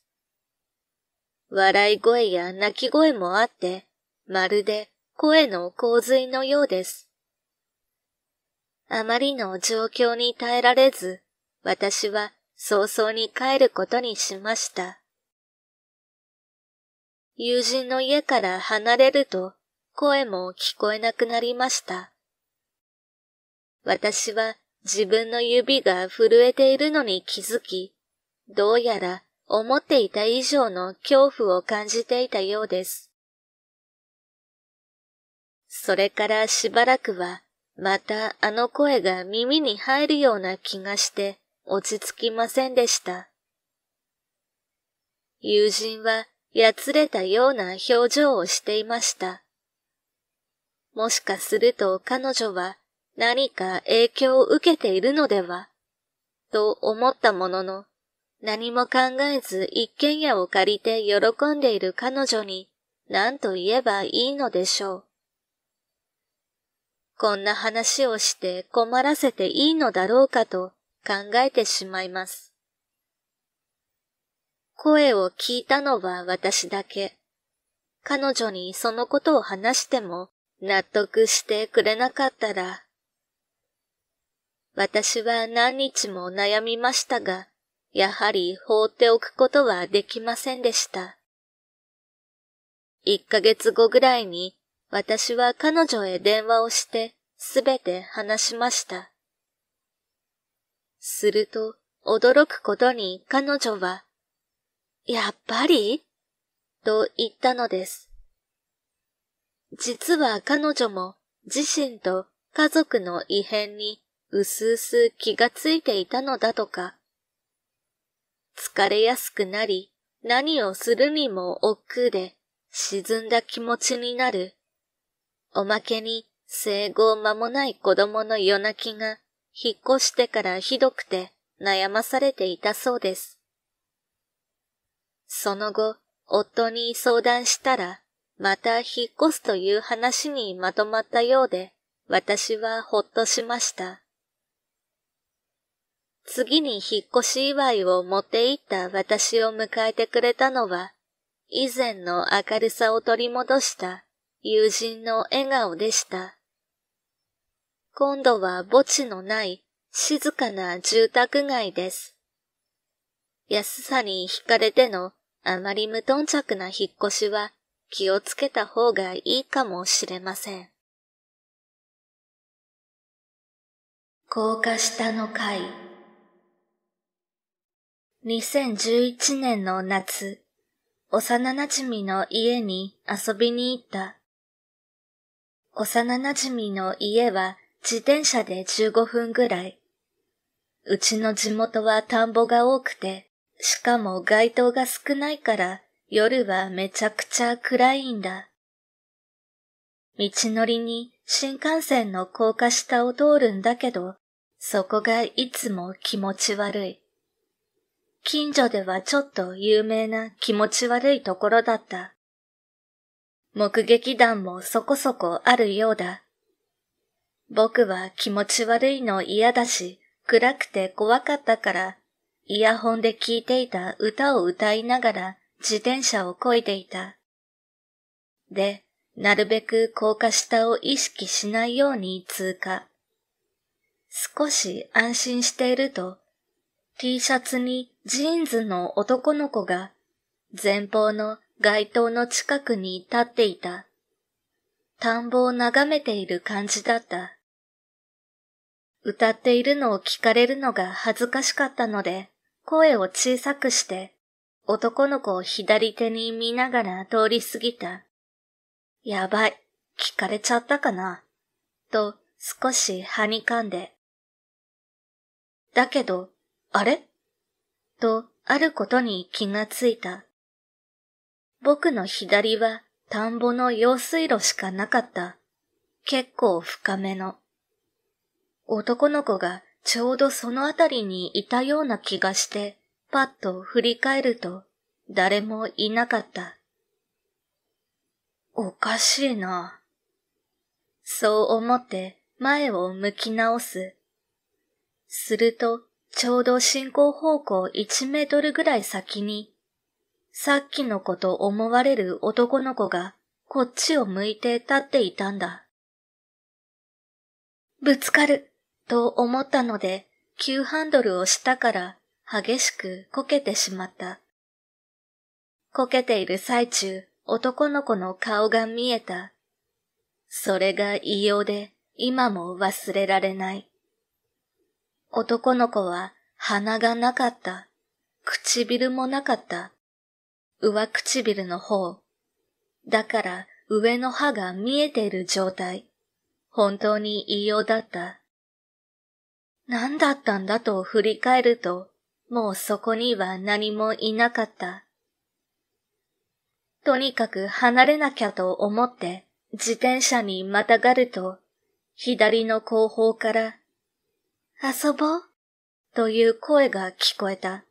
笑い声や泣き声もあって、まるで声の洪水のようです。あまりの状況に耐えられず、私は早々に帰ることにしました。友人の家から離れると、声も聞こえなくなりました。私は自分の指が震えているのに気づき、どうやら思っていた以上の恐怖を感じていたようです。それからしばらくは、またあの声が耳に入るような気がして落ち着きませんでした。友人はやつれたような表情をしていました。もしかすると彼女は何か影響を受けているのではと思ったものの、何も考えず一軒家を借りて喜んでいる彼女に何と言えばいいのでしょう。こんな話をして困らせていいのだろうかと考えてしまいます。声を聞いたのは私だけ。彼女にそのことを話しても納得してくれなかったら、私は何日も悩みましたが、やはり放っておくことはできませんでした。一ヶ月後ぐらいに私は彼女へ電話をしてすべて話しました。すると驚くことに彼女は、やっぱりと言ったのです。実は彼女も自身と家族の異変にうすうす気がついていたのだとか。疲れやすくなり、何をするにも億劫で沈んだ気持ちになる。おまけに生後間もない子供の夜泣きが引っ越してからひどくて悩まされていたそうです。その後、夫に相談したら、また引っ越すという話にまとまったようで、私はほっとしました。次に引っ越し祝いを持って行った私を迎えてくれたのは、以前の明るさを取り戻した友人の笑顔でした。今度は墓地のない静かな住宅街です。安さに惹かれてのあまり無頓着な引っ越しは気をつけた方がいいかもしれません。高架下の階2011年の夏、幼馴染の家に遊びに行った。幼馴染の家は自転車で15分ぐらい。うちの地元は田んぼが多くて、しかも街灯が少ないから夜はめちゃくちゃ暗いんだ。道のりに新幹線の高架下を通るんだけど、そこがいつも気持ち悪い。近所ではちょっと有名な気持ち悪いところだった。目撃談もそこそこあるようだ。僕は気持ち悪いの嫌だし、暗くて怖かったから、イヤホンで聴いていた歌を歌いながら自転車を漕いでいた。で、なるべく高架下を意識しないように通過。少し安心していると、T シャツにジーンズの男の子が前方の街灯の近くに立っていた。田んぼを眺めている感じだった。歌っているのを聞かれるのが恥ずかしかったので、声を小さくして男の子を左手に見ながら通り過ぎた。やばい、聞かれちゃったかな、と少しはにかんで。だけど、あれと、あることに気がついた。僕の左は田んぼの用水路しかなかった。結構深めの。男の子がちょうどそのあたりにいたような気がして、パッと振り返ると誰もいなかった。おかしいな。そう思って前を向き直す。すると、ちょうど進行方向1メートルぐらい先に、さっきの子と思われる男の子がこっちを向いて立っていたんだ。ぶつかると思ったので、急ハンドルをしたから激しくこけてしまった。こけている最中、男の子の顔が見えた。それが異様で、今も忘れられない。男の子は鼻がなかった。唇もなかった。上唇の方。だから上の歯が見えている状態。本当に異様だった。何だったんだと振り返ると、もうそこには何もいなかった。とにかく離れなきゃと思って自転車にまたがると、左の後方から、遊ぼうという声が聞こえた。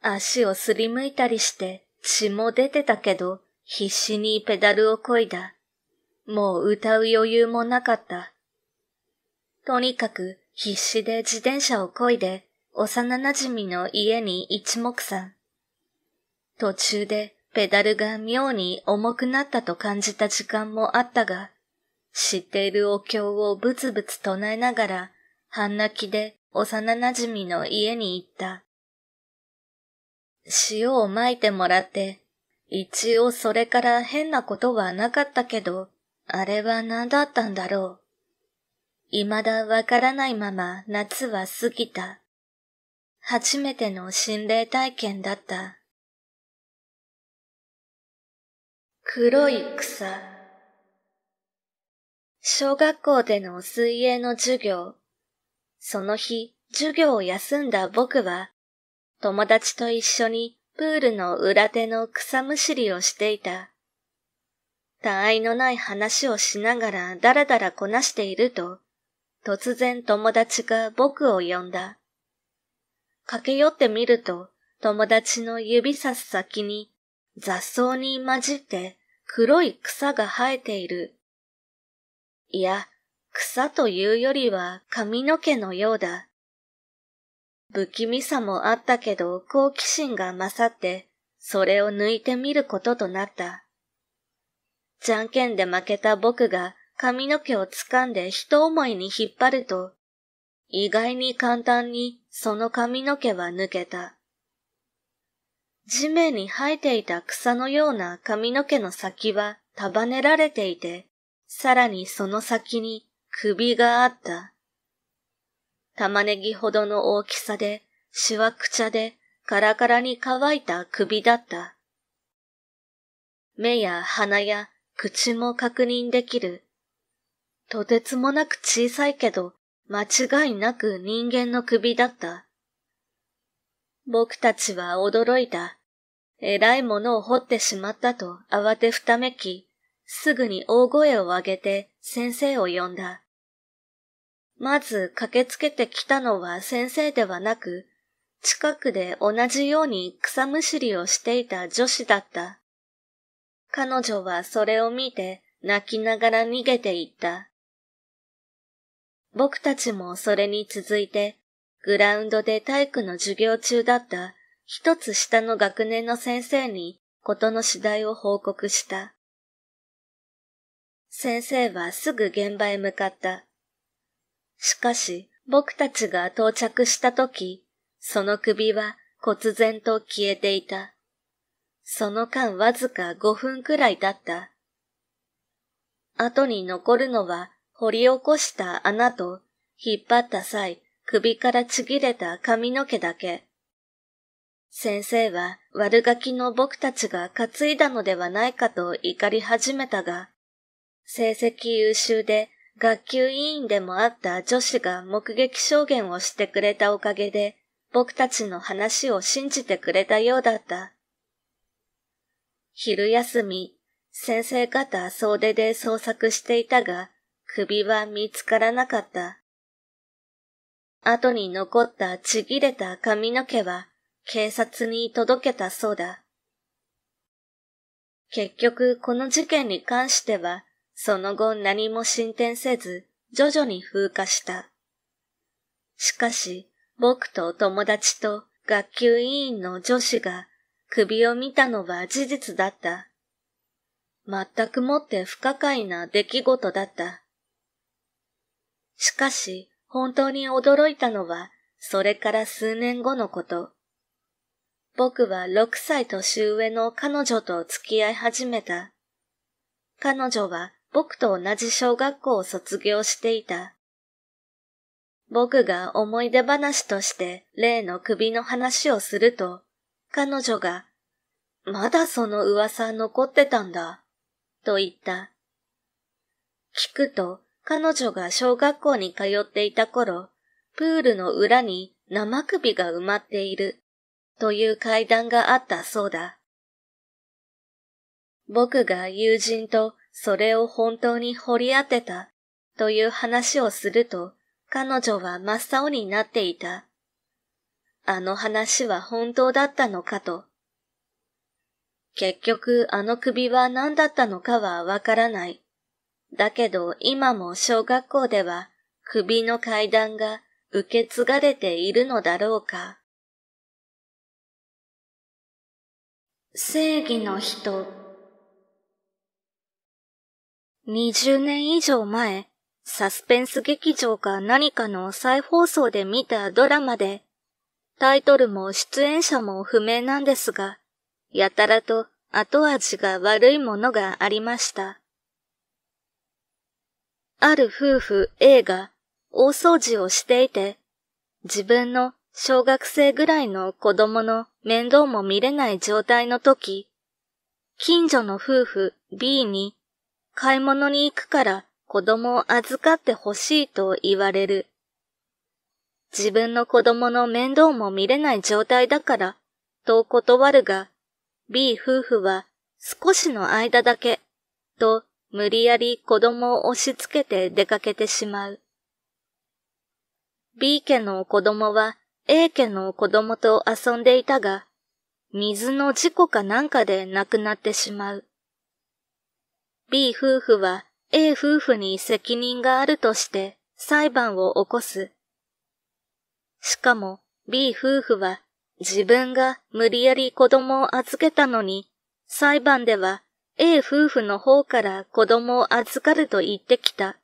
足をすりむいたりして血も出てたけど、必死にペダルをこいだ。もう歌う余裕もなかった。とにかく必死で自転車をこいで幼馴染の家に一目散。途中でペダルが妙に重くなったと感じた時間もあったが、知っているお経をブツブツ唱えながら、半泣きで幼馴染の家に行った。塩をまいてもらって、一応それから変なことはなかったけど、あれは何だったんだろう。未だわからないまま夏は過ぎた。初めての心霊体験だった。黒い草。小学校での水泳の授業。その日、授業を休んだ僕は、友達と一緒にプールの裏手の草むしりをしていた。他愛のない話をしながらだらだらこなしていると、突然友達が僕を呼んだ。駆け寄ってみると、友達の指さす先に雑草に混じって黒い草が生えている。いや、草というよりは髪の毛のようだ。不気味さもあったけど好奇心が勝って、それを抜いてみることとなった。じゃんけんで負けた僕が髪の毛を掴んで一思いに引っ張ると、意外に簡単にその髪の毛は抜けた。地面に生えていた草のような髪の毛の先は束ねられていて、さらにその先に首があった。玉ねぎほどの大きさで、しわくちゃでカラカラに乾いた首だった。目や鼻や口も確認できる。とてつもなく小さいけど間違いなく人間の首だった。僕たちは驚いた。えらいものを掘ってしまったと慌てふためき、すぐに大声を上げて先生を呼んだ。まず駆けつけてきたのは先生ではなく、近くで同じように草むしりをしていた女子だった。彼女はそれを見て泣きながら逃げていった。僕たちもそれに続いて、グラウンドで体育の授業中だった一つ下の学年の先生にことの次第を報告した。先生はすぐ現場へ向かった。しかし、僕たちが到着した時、その首は忽然と消えていた。その間わずか5分くらいだった。後に残るのは掘り起こした穴と、引っ張った際、首からちぎれた髪の毛だけ。先生は悪ガキの僕たちが担いだのではないかと怒り始めたが、成績優秀で学級委員でもあった女子が目撃証言をしてくれたおかげで、僕たちの話を信じてくれたようだった。昼休み、先生方総出で捜索していたが、首は見つからなかった。後に残ったちぎれた髪の毛は警察に届けたそうだ。結局この事件に関してはその後何も進展せず徐々に風化した。しかし僕と友達と学級委員の女子が首を見たのは事実だった。全くもって不可解な出来事だった。しかし、本当に驚いたのは、それから数年後のこと。僕は6歳年上の彼女と付き合い始めた。彼女は僕と同じ小学校を卒業していた。僕が思い出話として例の首の話をすると、彼女が、まだその噂残ってたんだ、と言った。聞くと彼女が小学校に通っていた頃、プールの裏に生首が埋まっているという階段があったそうだ。僕が友人とそれを本当に掘り当てたという話をすると彼女は真っ青になっていた。あの話は本当だったのかと。結局あの首は何だったのかはわからない。だけど今も小学校では首の階段が受け継がれているのだろうか。正義の人20年以上前、サスペンス劇場か何かの再放送で見たドラマで、タイトルも出演者も不明なんですが、やたらと後味が悪いものがありました。ある夫婦 A が大掃除をしていて、自分の小学生ぐらいの子供の面倒も見れない状態の時、近所の夫婦 B に買い物に行くから子供を預かってほしいと言われる。自分の子供の面倒も見れない状態だから、と断るが、B 夫婦は少しの間だけ、と無理やり子供を押し付けて出かけてしまう。B 家の子供は A 家の子供と遊んでいたが、水の事故かなんかで亡くなってしまう。B 夫婦は A 夫婦に責任があるとして裁判を起こす。しかも B 夫婦は自分が無理やり子供を預けたのに裁判では A 夫婦の方から子供を預かると言ってきた。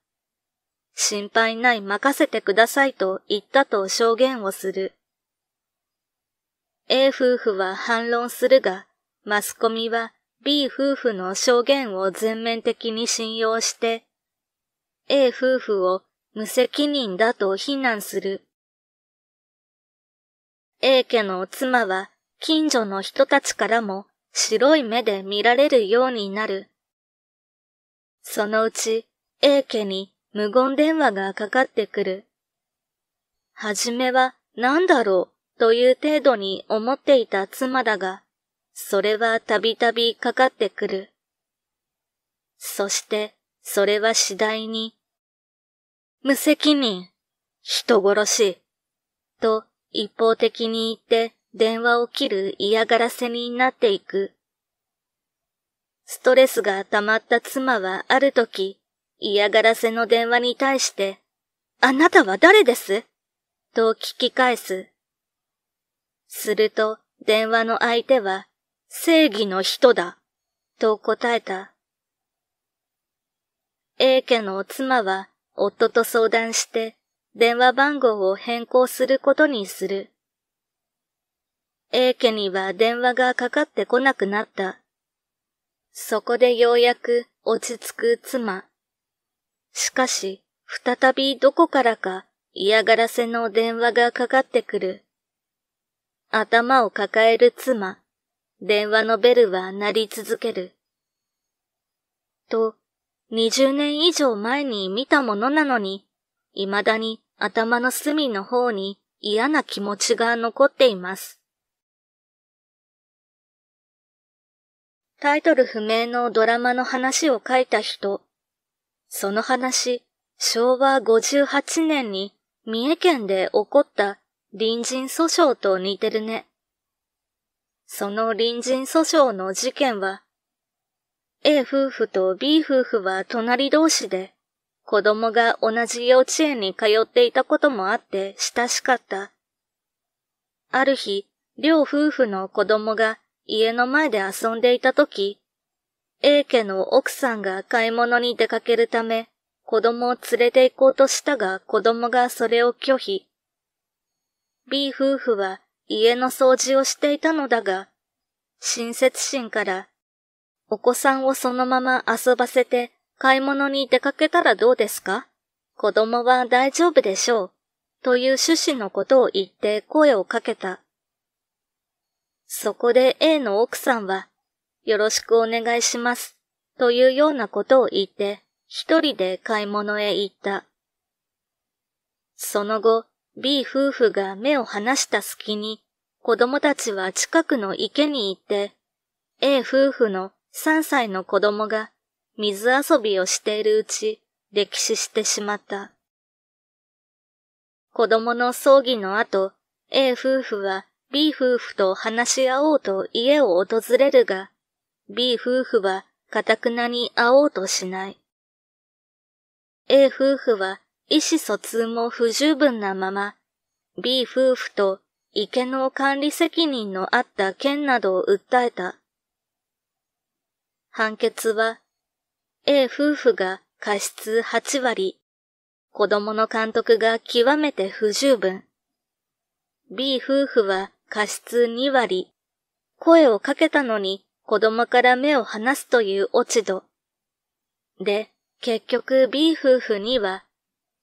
心配ない任せてくださいと言ったと証言をする。A 夫婦は反論するが、マスコミは B 夫婦の証言を全面的に信用して、A 夫婦を無責任だと非難する。A 家の妻は近所の人たちからも白い目で見られるようになる。そのうち A 家に無言電話がかかってくる。はじめは何だろうという程度に思っていた妻だが、それはたびたびかかってくる。そして、それは次第に、無責任、人殺し、と一方的に言って、電話を切る嫌がらせになっていく。ストレスが溜まった妻はある時、嫌がらせの電話に対して、あなたは誰ですと聞き返す。すると、電話の相手は、正義の人だ、と答えた。A 家の妻は、夫と相談して、電話番号を変更することにする。A 家には電話がかかってこなくなった。そこでようやく落ち着く妻。しかし、再びどこからか嫌がらせの電話がかかってくる。頭を抱える妻。電話のベルは鳴り続ける。と、二十年以上前に見たものなのに、未だに頭の隅の方に嫌な気持ちが残っています。タイトル不明のドラマの話を書いた人。その話、昭和58年に三重県で起こった隣人訴訟と似てるね。その隣人訴訟の事件は、A 夫婦と B 夫婦は隣同士で、子供が同じ幼稚園に通っていたこともあって親しかった。ある日、両夫婦の子供が家の前で遊んでいたとき、A 家の奥さんが買い物に出かけるため、子供を連れて行こうとしたが子供がそれを拒否。B 夫婦は家の掃除をしていたのだが、親切心から、お子さんをそのまま遊ばせて買い物に出かけたらどうですか子供は大丈夫でしょう。という趣旨のことを言って声をかけた。そこで A の奥さんは、よろしくお願いします、というようなことを言って、一人で買い物へ行った。その後、B 夫婦が目を離した隙に、子供たちは近くの池に行って、A 夫婦の3歳の子供が水遊びをしているうち、歴史してしまった。子供の葬儀の後、A 夫婦は B 夫婦と話し合おうと家を訪れるが、B 夫婦はかたくなに会おうとしない。A 夫婦は意思疎通も不十分なまま、B 夫婦と池の管理責任のあった件などを訴えた。判決は、A 夫婦が過失8割、子供の監督が極めて不十分。B 夫婦は過失2割。声をかけたのに子供から目を離すという落ち度。で、結局 B 夫婦には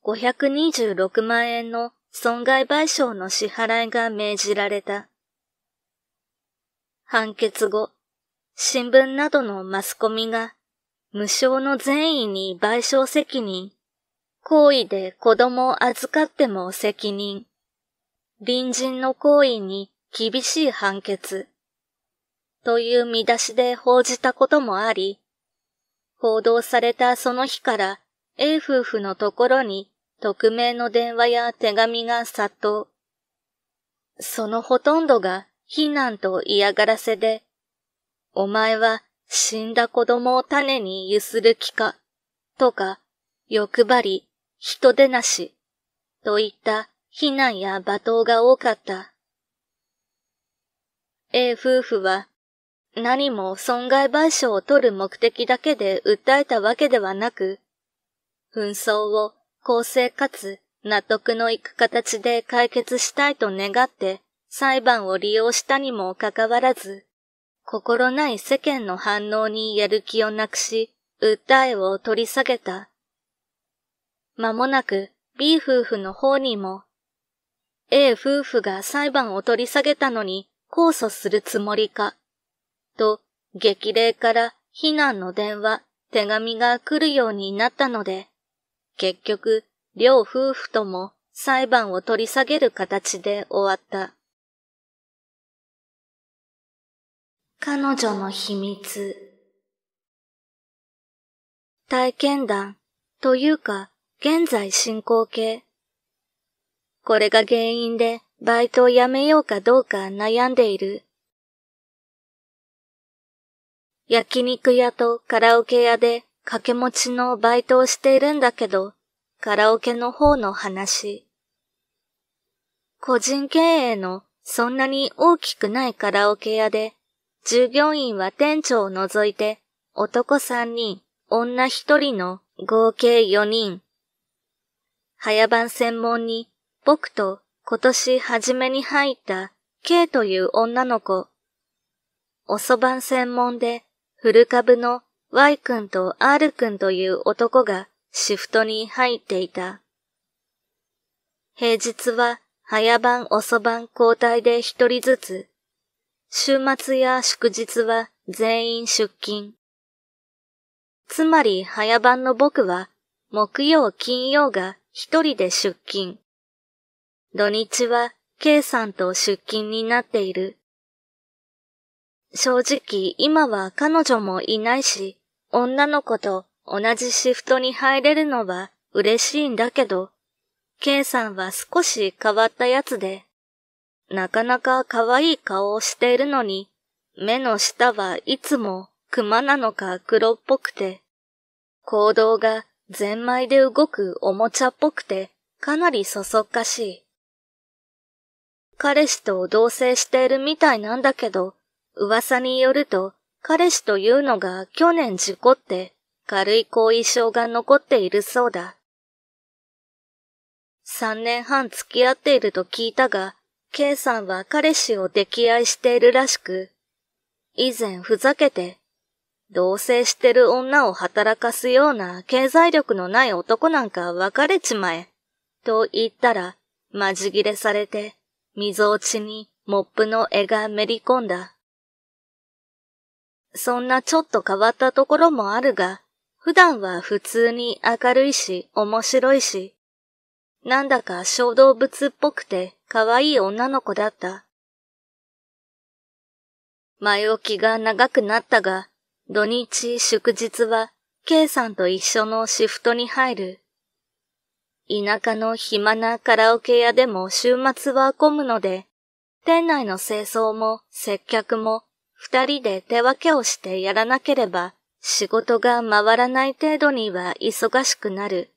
526万円の損害賠償の支払いが命じられた。判決後、新聞などのマスコミが無償の善意に賠償責任、行為で子供を預かっても責任、隣人の行為に厳しい判決という見出しで報じたこともあり、報道されたその日から A 夫婦のところに匿名の電話や手紙が殺到。そのほとんどが非難と嫌がらせで、お前は死んだ子供を種にゆする気か、とか、欲張り、人でなし、といった非難や罵倒が多かった。A 夫婦は何も損害賠償を取る目的だけで訴えたわけではなく、紛争を公正かつ納得のいく形で解決したいと願って裁判を利用したにもかかわらず、心ない世間の反応にやる気をなくし、訴えを取り下げた。まもなく B 夫婦の方にも、A 夫婦が裁判を取り下げたのに控訴するつもりか、と激励から非難の電話、手紙が来るようになったので、結局、両夫婦とも裁判を取り下げる形で終わった。彼女の秘密。体験談というか現在進行形。これが原因でバイトを辞めようかどうか悩んでいる。焼肉屋とカラオケ屋で掛け持ちのバイトをしているんだけど、カラオケの方の話。個人経営のそんなに大きくないカラオケ屋で、従業員は店長を除いて男三人、女一人の合計四人。早番専門に僕と今年初めに入った K という女の子。おそばん専門で古株の Y 君と R 君という男がシフトに入っていた。平日は早晩遅晩交代で一人ずつ、週末や祝日は全員出勤。つまり早晩の僕は木曜金曜が一人で出勤。土日は K さんと出勤になっている。正直今は彼女もいないし、女の子と同じシフトに入れるのは嬉しいんだけど、K さんは少し変わったやつで、なかなか可愛い顔をしているのに、目の下はいつも熊なのか黒っぽくて、行動がゼンマイで動くおもちゃっぽくてかなりそそっかしい。彼氏と同棲しているみたいなんだけど、噂によると、彼氏というのが去年事故って軽い後遺症が残っているそうだ。3年半付き合っていると聞いたが、K さんは彼氏を溺愛しているらしく、以前ふざけて、同棲してる女を働かすような経済力のない男なんか別れちまえ、と言ったら、まじ切れされて、溝落ちにモップの絵がめり込んだ。そんなちょっと変わったところもあるが、普段は普通に明るいし面白いし、なんだか小動物っぽくて可愛い女の子だった。前置きが長くなったが、土日祝日は K さんと一緒のシフトに入る。田舎の暇なカラオケ屋でも週末は混むので、店内の清掃も接客も二人で手分けをしてやらなければ仕事が回らない程度には忙しくなる。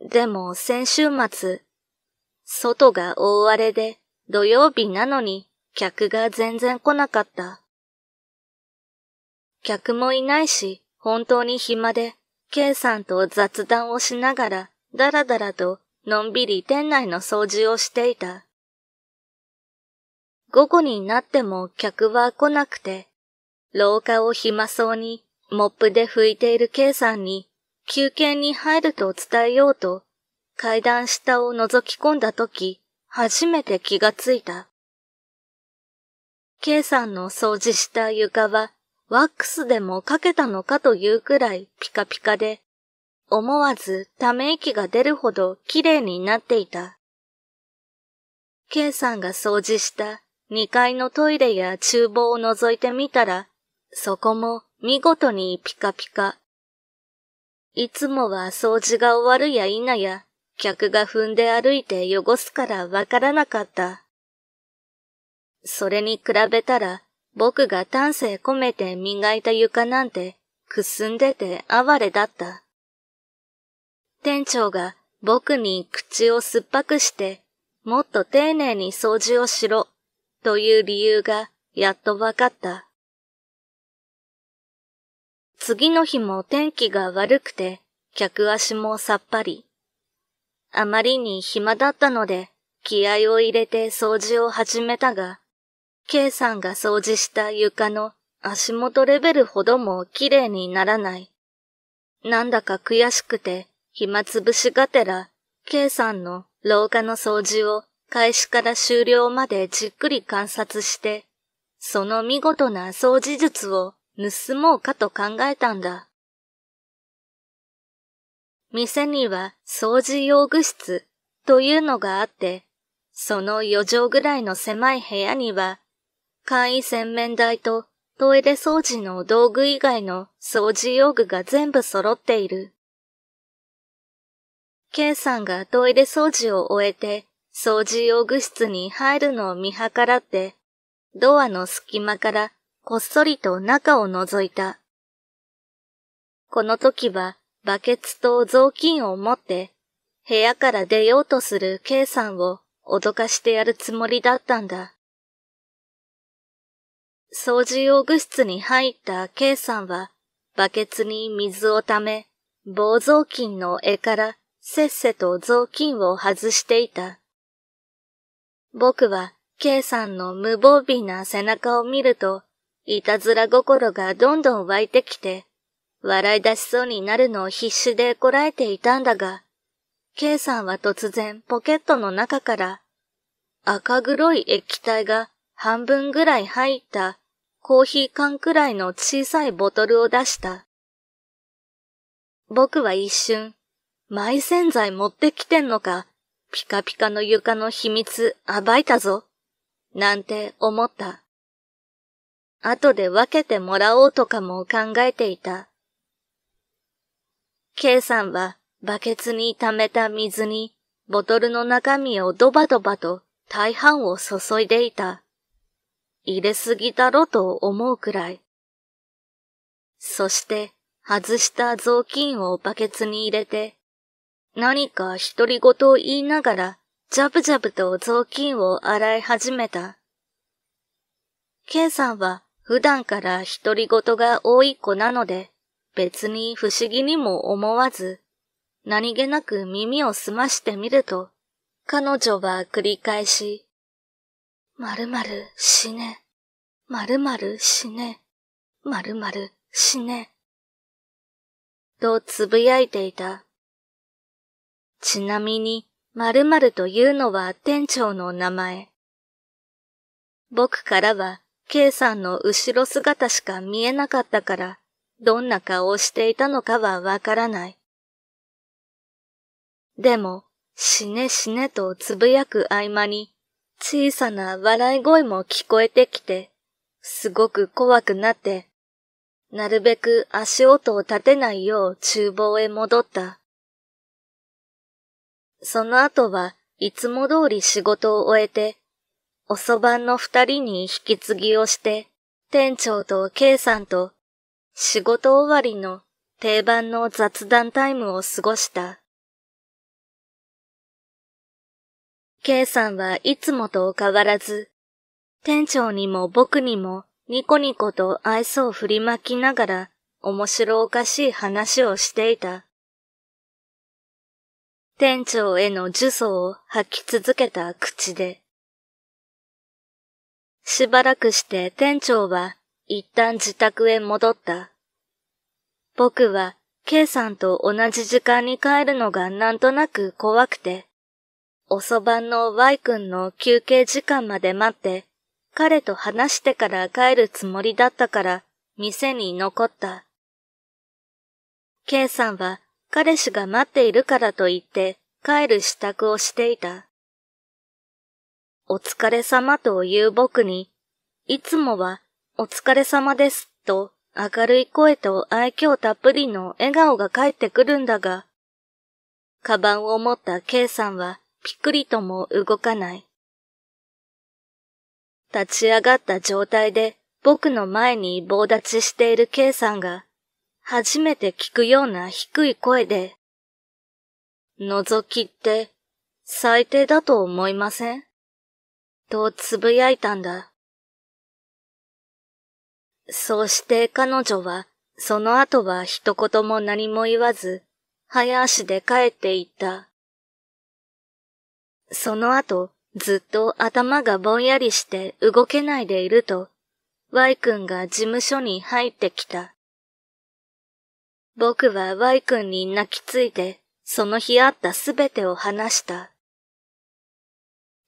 でも先週末、外が大荒れで土曜日なのに客が全然来なかった。客もいないし本当に暇で K さんと雑談をしながら、だらだらと、のんびり店内の掃除をしていた。午後になっても客は来なくて、廊下を暇そうにモップで拭いている K さんに休憩に入ると伝えようと階段下を覗き込んだ時初めて気がついた。K さんの掃除した床はワックスでもかけたのかというくらいピカピカで、思わずため息が出るほど綺麗になっていた。K さんが掃除した2階のトイレや厨房を覗いてみたら、そこも見事にピカピカ。いつもは掃除が終わるや否や、客が踏んで歩いて汚すからわからなかった。それに比べたら、僕が丹精込めて磨いた床なんてくすんでて哀れだった。店長が僕に口を酸っぱくしてもっと丁寧に掃除をしろという理由がやっとわかった。次の日も天気が悪くて客足もさっぱり。あまりに暇だったので気合を入れて掃除を始めたが、K さんが掃除した床の足元レベルほども綺麗にならない。なんだか悔しくて暇つぶしがてら、K さんの廊下の掃除を開始から終了までじっくり観察して、その見事な掃除術を盗もうかと考えたんだ。店には掃除用具室というのがあって、その余畳ぐらいの狭い部屋には簡易洗面台とトイレ掃除の道具以外の掃除用具が全部揃っている。K さんがトイレ掃除を終えて掃除用具室に入るのを見計らって、ドアの隙間からこっそりと中を覗いた。この時はバケツと雑巾を持って部屋から出ようとする K さんを脅かしてやるつもりだったんだ。掃除用具室に入った K さんは、バケツに水をため、棒雑巾の柄からせっせと雑巾を外していた。僕は K さんの無防備な背中を見ると、いたずら心がどんどん湧いてきて、笑い出しそうになるのを必死でこらえていたんだが、K さんは突然ポケットの中から、赤黒い液体が半分ぐらい入ったコーヒー缶くらいの小さいボトルを出した。僕は一瞬、埋洗剤持ってきてんのか、ピカピカの床の秘密暴いたぞ、なんて思った。後で分けてもらおうとかも考えていた。K さんはバケツに溜めた水にボトルの中身をドバドバと大半を注いでいた。入れすぎだろと思うくらい。そして外した雑巾をバケツに入れて、何か独り言を言いながら、ジャブジャブと雑巾を洗い始めた。K さんは普段から独り言が多い子なので、別に不思議にも思わず、何気なく耳を澄ましてみると、彼女は繰り返し、まるまる死ね。まるまる死ね。まるまる死ね。とつぶやいていた。ちなみに、まるまるというのは店長の名前。僕からは、K さんの後ろ姿しか見えなかったから、どんな顔をしていたのかはわからない。でも、死ね死ねとつぶやく合間に、小さな笑い声も聞こえてきて、すごく怖くなって、なるべく足音を立てないよう厨房へ戻った。その後はいつも通り仕事を終えて、遅番の二人に引き継ぎをして、店長と K さんと仕事終わりの定番の雑談タイムを過ごした。K さんはいつもと変わらず、店長にも僕にもニコニコと愛想を振りまきながら面白おかしい話をしていた。店長への呪詛を吐き続けた口で。しばらくして店長は一旦自宅へ戻った。僕は K さんと同じ時間に帰るのがなんとなく怖くて、遅番の Y 君の休憩時間まで待って、彼と話してから帰るつもりだったから店に残った。K さんは彼氏が待っているからと言って帰る支度をしていた。お疲れ様という僕に、いつもはお疲れ様ですと明るい声と愛嬌たっぷりの笑顔が返ってくるんだが、カバンを持った K さんはぴくりとも動かない。立ち上がった状態で僕の前に棒立ちしている K さんが、初めて聞くような低い声で、覗きって最低だと思いませんと呟いたんだ。そうして彼女は、その後は一言も何も言わず、早足で帰っていった。その後、ずっと頭がぼんやりして動けないでいると、Y 君が事務所に入ってきた。僕は Y 君に泣きついて、その日あったすべてを話した。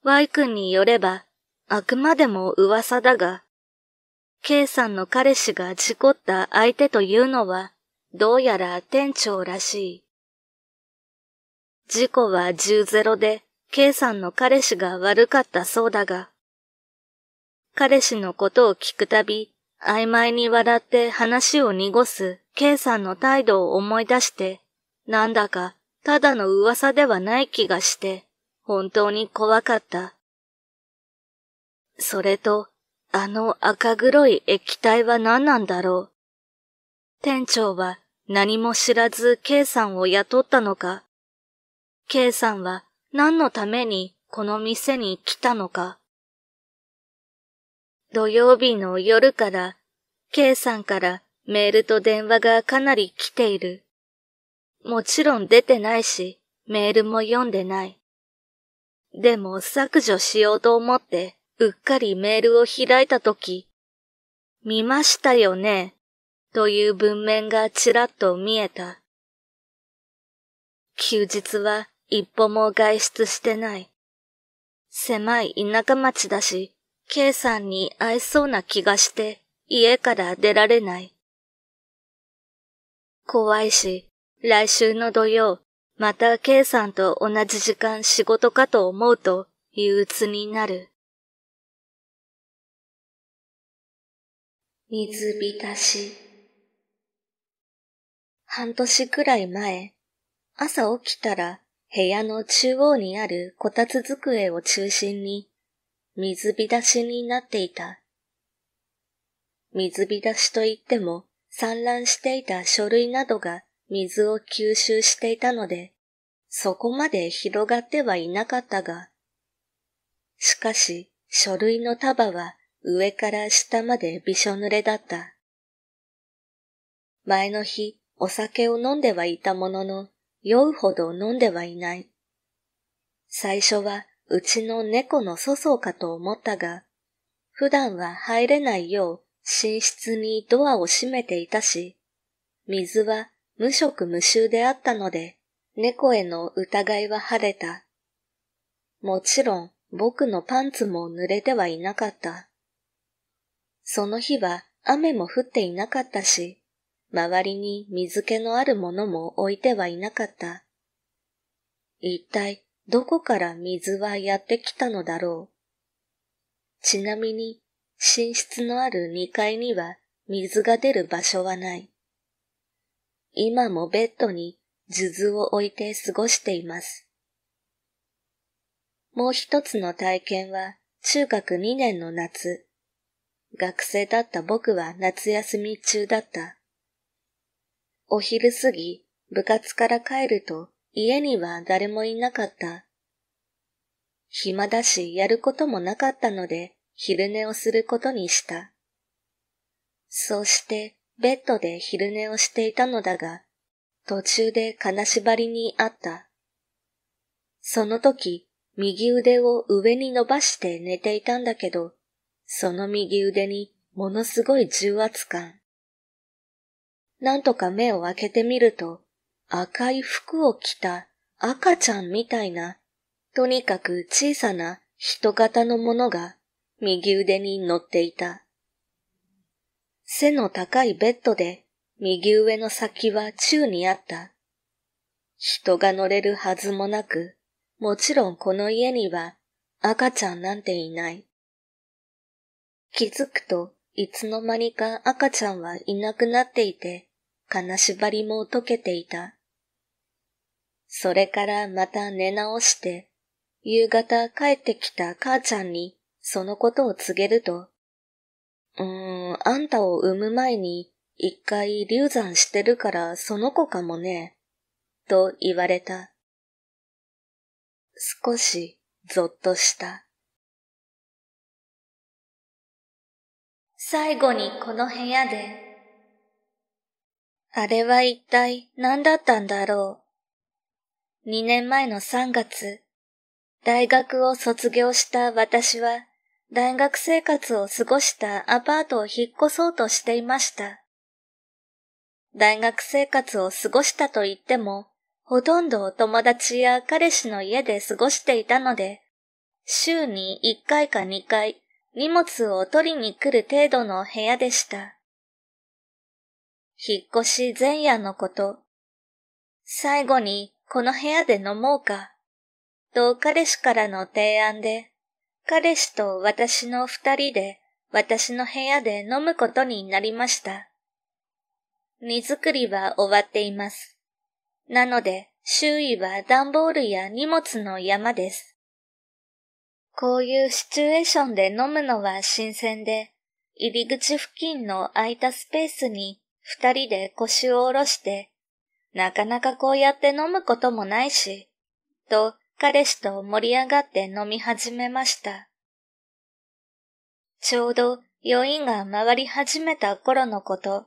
Y 君によれば、あくまでも噂だが、K さんの彼氏が事故った相手というのは、どうやら店長らしい。事故は10-0で、K さんの彼氏が悪かったそうだが、彼氏のことを聞くたび、曖昧に笑って話を濁す K さんの態度を思い出して、なんだかただの噂ではない気がして、本当に怖かった。それと、あの赤黒い液体は何なんだろう。店長は何も知らず K さんを雇ったのか。K さんは何のためにこの店に来たのか。土曜日の夜から、K さんからメールと電話がかなり来ている。もちろん出てないし、メールも読んでない。でも削除しようと思って、うっかりメールを開いたとき、見ましたよね、という文面がちらっと見えた。休日は一歩も外出してない。狭い田舎町だし、K さんに会えそうな気がして、家から出られない。怖いし、来週の土曜、また K さんと同じ時間仕事かと思うと憂鬱になる。水浸し。半年くらい前、朝起きたら部屋の中央にあるこたつ机を中心に水浸しになっていた。水浸しといっても散乱していた書類などが水を吸収していたので、そこまで広がってはいなかったが、しかし書類の束は上から下までびしょ濡れだった。前の日お酒を飲んではいたものの、酔うほど飲んではいない。最初はうちの猫の粗相かと思ったが、普段は入れないよう寝室にドアを閉めていたし、水は無色無臭であったので、猫への疑いは晴れた。もちろん僕のパンツも濡れてはいなかった。その日は雨も降っていなかったし、周りに水気のあるものも置いてはいなかった。一体どこから水はやってきたのだろう。ちなみに寝室のある2階には水が出る場所はない。今もベッドに数珠を置いて過ごしています。もう一つの体験は中学2年の夏。学生だった僕は夏休み中だった。お昼過ぎ、部活から帰ると家には誰もいなかった。暇だしやることもなかったので昼寝をすることにした。そうしてベッドで昼寝をしていたのだが、途中で金縛りにあった。その時、右腕を上に伸ばして寝ていたんだけど、その右腕にものすごい重圧感。なんとか目を開けてみると、赤い服を着た赤ちゃんみたいな、とにかく小さな人型のものが右腕に乗っていた。背の高いベッドで右上の先は宙にあった。人が乗れるはずもなく、もちろんこの家には赤ちゃんなんていない。気づくといつの間にか赤ちゃんはいなくなっていて、金縛りも解けていた。それからまた寝直して、夕方帰ってきた母ちゃんにそのことを告げると、うーん、あんたを産む前に一回流産してるからその子かもね、と言われた。少しぞっとした。最後にこの部屋であれは一体何だったんだろう。2年前の3月、大学を卒業した私は、大学生活を過ごしたアパートを引っ越そうとしていました。大学生活を過ごしたと言っても、ほとんどお友達や彼氏の家で過ごしていたので、週に1回か2回、荷物を取りに来る程度の部屋でした。引っ越し前夜のこと。最後にこの部屋で飲もうか。と彼氏からの提案で、彼氏と私の二人で私の部屋で飲むことになりました。荷造りは終わっています。なので周囲は段ボールや荷物の山です。こういうシチュエーションで飲むのは新鮮で、入り口付近の空いたスペースに二人で腰を下ろして、なかなかこうやって飲むこともないし、と彼氏と盛り上がって飲み始めました。ちょうど余韻が回り始めた頃のこと、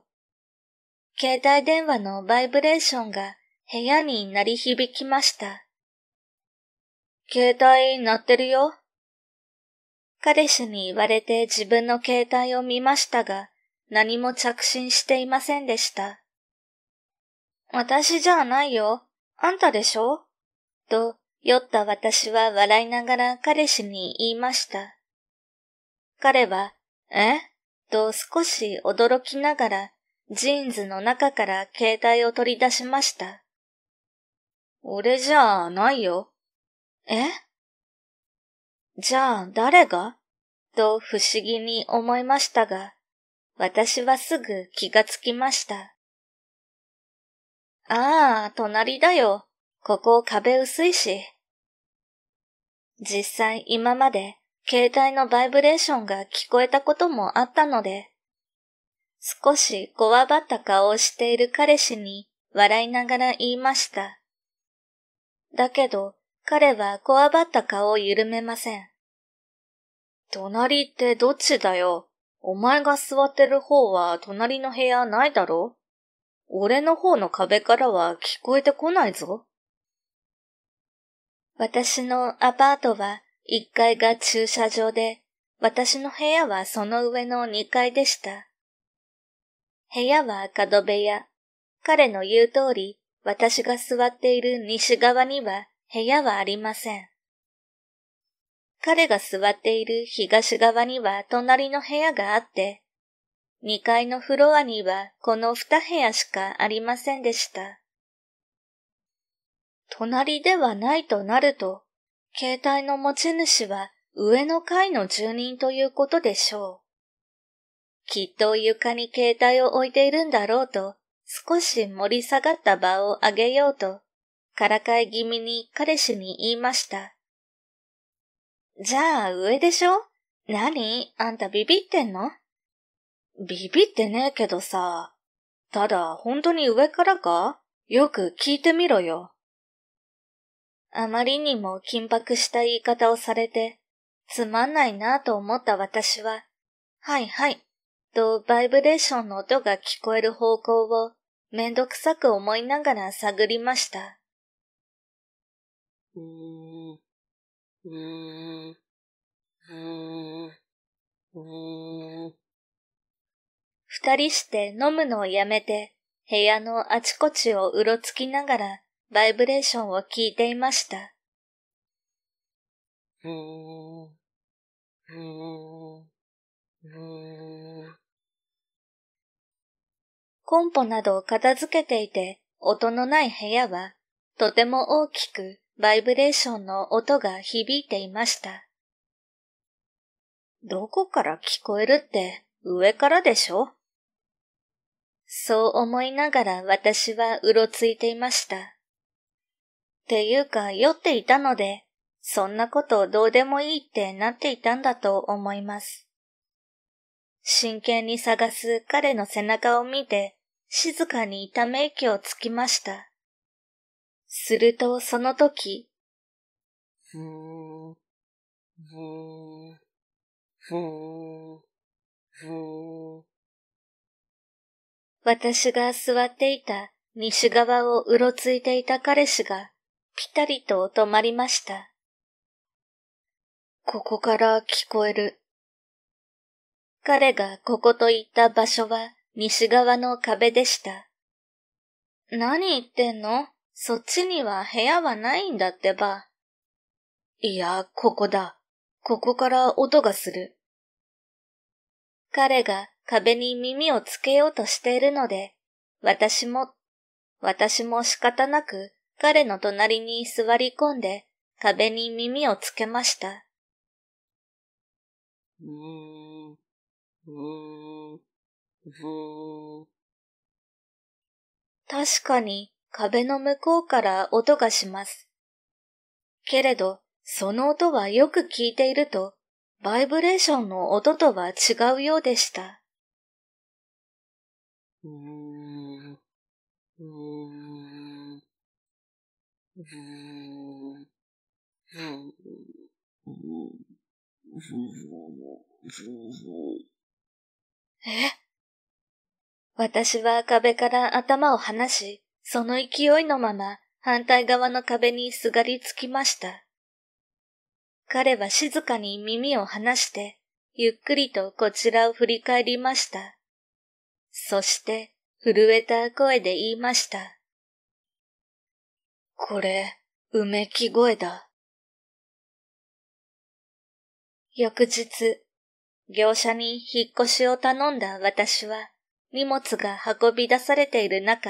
携帯電話のバイブレーションが部屋に鳴り響きました。携帯鳴ってるよ。彼氏に言われて自分の携帯を見ましたが、何も着信していませんでした。私じゃないよ。あんたでしょと、酔った私は笑いながら彼氏に言いました。彼は、えと少し驚きながら、ジーンズの中から携帯を取り出しました。俺じゃないよ。えじゃあ誰がと不思議に思いましたが、私はすぐ気がつきました。ああ、隣だよ。ここ壁薄いし。実際今まで携帯のバイブレーションが聞こえたこともあったので、少しこわばった顔をしている彼氏に笑いながら言いました。だけど彼はこわばった顔を緩めません。隣ってどっちだよお前が座ってる方は隣の部屋ないだろ俺の方の壁からは聞こえてこないぞ。私のアパートは1階が駐車場で、私の部屋はその上の2階でした。部屋は角部屋。彼の言う通り、私が座っている西側には部屋はありません。彼が座っている東側には隣の部屋があって、2階のフロアにはこの2部屋しかありませんでした。隣ではないとなると、携帯の持ち主は上の階の住人ということでしょう。きっと床に携帯を置いているんだろうと、少し盛り下がった場をあげようと、からかい気味に彼氏に言いました。じゃあ上でしょ何あんたビビってんのビビってねえけどさ。ただ、本当に上からかよく聞いてみろよ。あまりにも緊迫した言い方をされて、つまんないなぁと思った私は、はいはい、とバイブレーションの音が聞こえる方向をめんどくさく思いながら探りました。うーん、ふーん、ふーん、ふーん。二人して飲むのをやめて、部屋のあちこちをうろつきながら、バイブレーションを聞いていました。ふーん、ふーん、ふーん。コンポなどを片付けていて、音のない部屋は、とても大きく、バイブレーションの音が響いていました。どこから聞こえるって上からでしょそう思いながら私はうろついていました。っていうか酔っていたので、そんなことどうでもいいってなっていたんだと思います。真剣に探す彼の背中を見て、静かにため息をつきました。するとその時、ふー、ふー、ふー、ふー。私が座っていた西側をうろついていた彼氏がぴたりと止まりました。ここから聞こえる。彼がここと言った場所は西側の壁でした。何言ってんのそっちには部屋はないんだってば。いや、ここだ。ここから音がする。彼が壁に耳をつけようとしているので、私も、私も仕方なく彼の隣に座り込んで壁に耳をつけました。うーん、うーん、うーん。確かに壁の向こうから音がします。けれど、その音はよく聞いていると、バイブレーションの音とは違うようでした。え私は壁から頭を離し、その勢いのまま反対側の壁にすがりつきました。彼は静かに耳を離して、ゆっくりとこちらを振り返りました。そして、震えた声で言いました。これ、うめき声だ。翌日、業者に引っ越しを頼んだ私は、荷物が運び出されている中、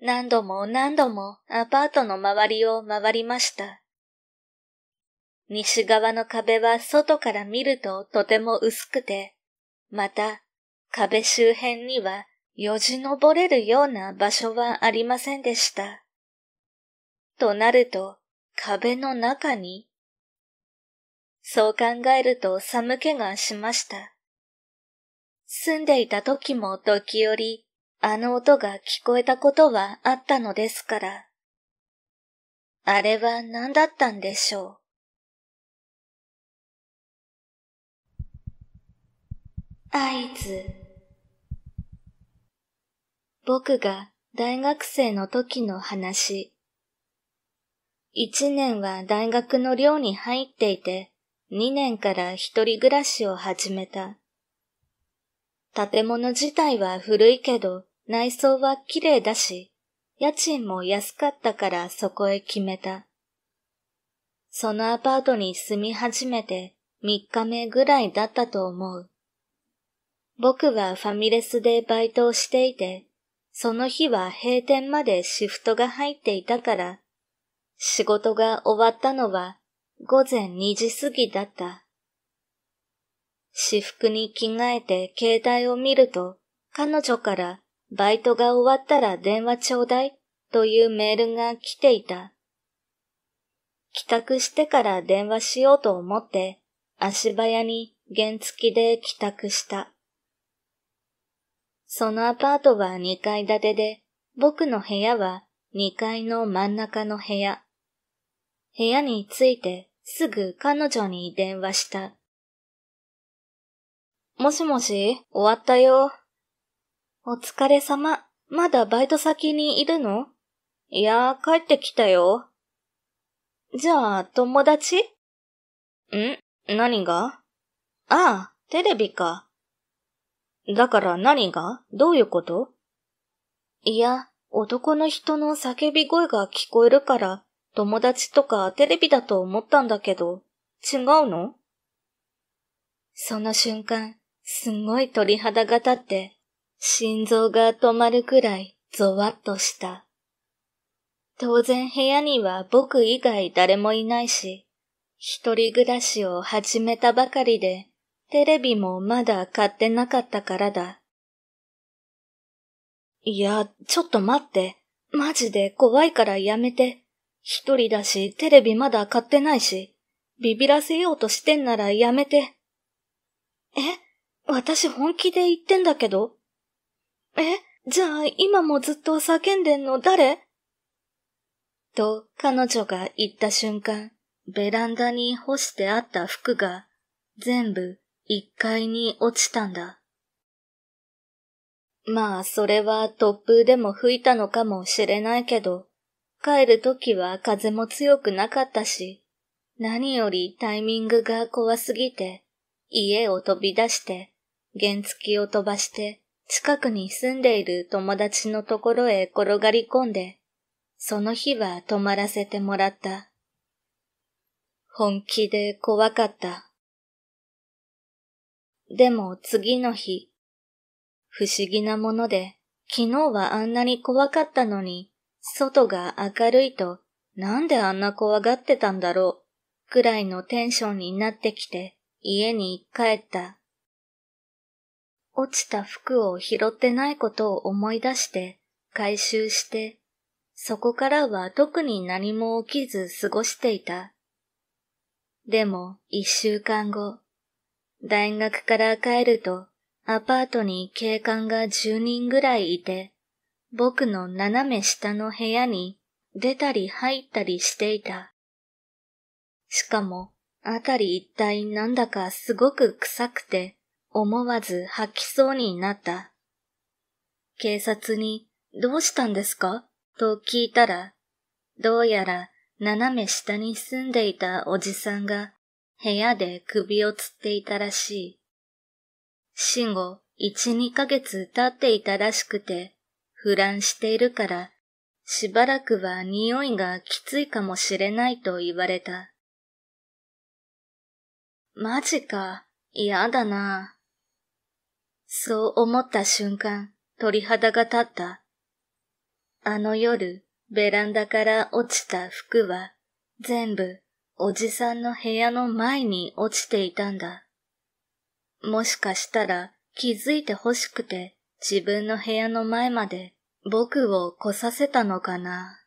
何度も何度もアパートの周りを回りました。西側の壁は外から見るととても薄くて、また壁周辺にはよじ登れるような場所はありませんでした。となると壁の中に、そう考えると寒気がしました。住んでいた時も時折あの音が聞こえたことはあったのですから。あれは何だったんでしょう。合図。僕が大学生の時の話。一年は大学の寮に入っていて、二年から一人暮らしを始めた。建物自体は古いけど、内装は綺麗だし、家賃も安かったからそこへ決めた。そのアパートに住み始めて3日目ぐらいだったと思う。僕はファミレスでバイトをしていて、その日は閉店までシフトが入っていたから、仕事が終わったのは午前2時過ぎだった。私服に着替えて携帯を見ると、彼女からバイトが終わったら電話ちょうだいというメールが来ていた。帰宅してから電話しようと思って足早に原付きで帰宅した。そのアパートは2階建てで、僕の部屋は2階の真ん中の部屋。部屋に着いてすぐ彼女に電話した。もしもし、終わったよ。お疲れ様。まだバイト先にいるのいや帰ってきたよ。じゃあ、友達ん何がああ、テレビか。だから何がどういうこといや、男の人の叫び声が聞こえるから、友達とかテレビだと思ったんだけど、違うのその瞬間、すんごい鳥肌が立って心臓が止まるくらいゾワッとした。当然部屋には僕以外誰もいないし、一人暮らしを始めたばかりで、テレビもまだ買ってなかったからだ。いや、ちょっと待って。マジで怖いからやめて。一人だし、テレビまだ買ってないし、ビビらせようとしてんならやめて。え私本気で言ってんだけどえじゃあ今もずっと叫んでんの誰と彼女が言った瞬間、ベランダに干してあった服が全部一階に落ちたんだ。まあそれは突風でも吹いたのかもしれないけど、帰る時は風も強くなかったし、何よりタイミングが怖すぎて、家を飛び出して、原付を飛ばして、近くに住んでいる友達のところへ転がり込んで、その日は泊まらせてもらった。本気で怖かった。でも次の日、不思議なもので、昨日はあんなに怖かったのに、外が明るいと、なんであんな怖がってたんだろう、くらいのテンションになってきて、家に帰った。落ちた服を拾ってないことを思い出して回収して、そこからは特に何も起きず過ごしていた。でも一週間後、大学から帰るとアパートに警官が十人ぐらいいて、僕の斜め下の部屋に出たり入ったりしていた。しかも、あたり一体なんだかすごく臭くて、思わず吐きそうになった。警察にどうしたんですかと聞いたら、どうやら斜め下に住んでいたおじさんが部屋で首をつっていたらしい。死後一、二ヶ月経っていたらしくて、腐乱しているから、しばらくは匂いがきついかもしれないと言われた。マジか、嫌だな。そう思った瞬間、鳥肌が立った。あの夜、ベランダから落ちた服は、全部、おじさんの部屋の前に落ちていたんだ。もしかしたら気づいて欲しくて自分の部屋の前まで僕を来させたのかな。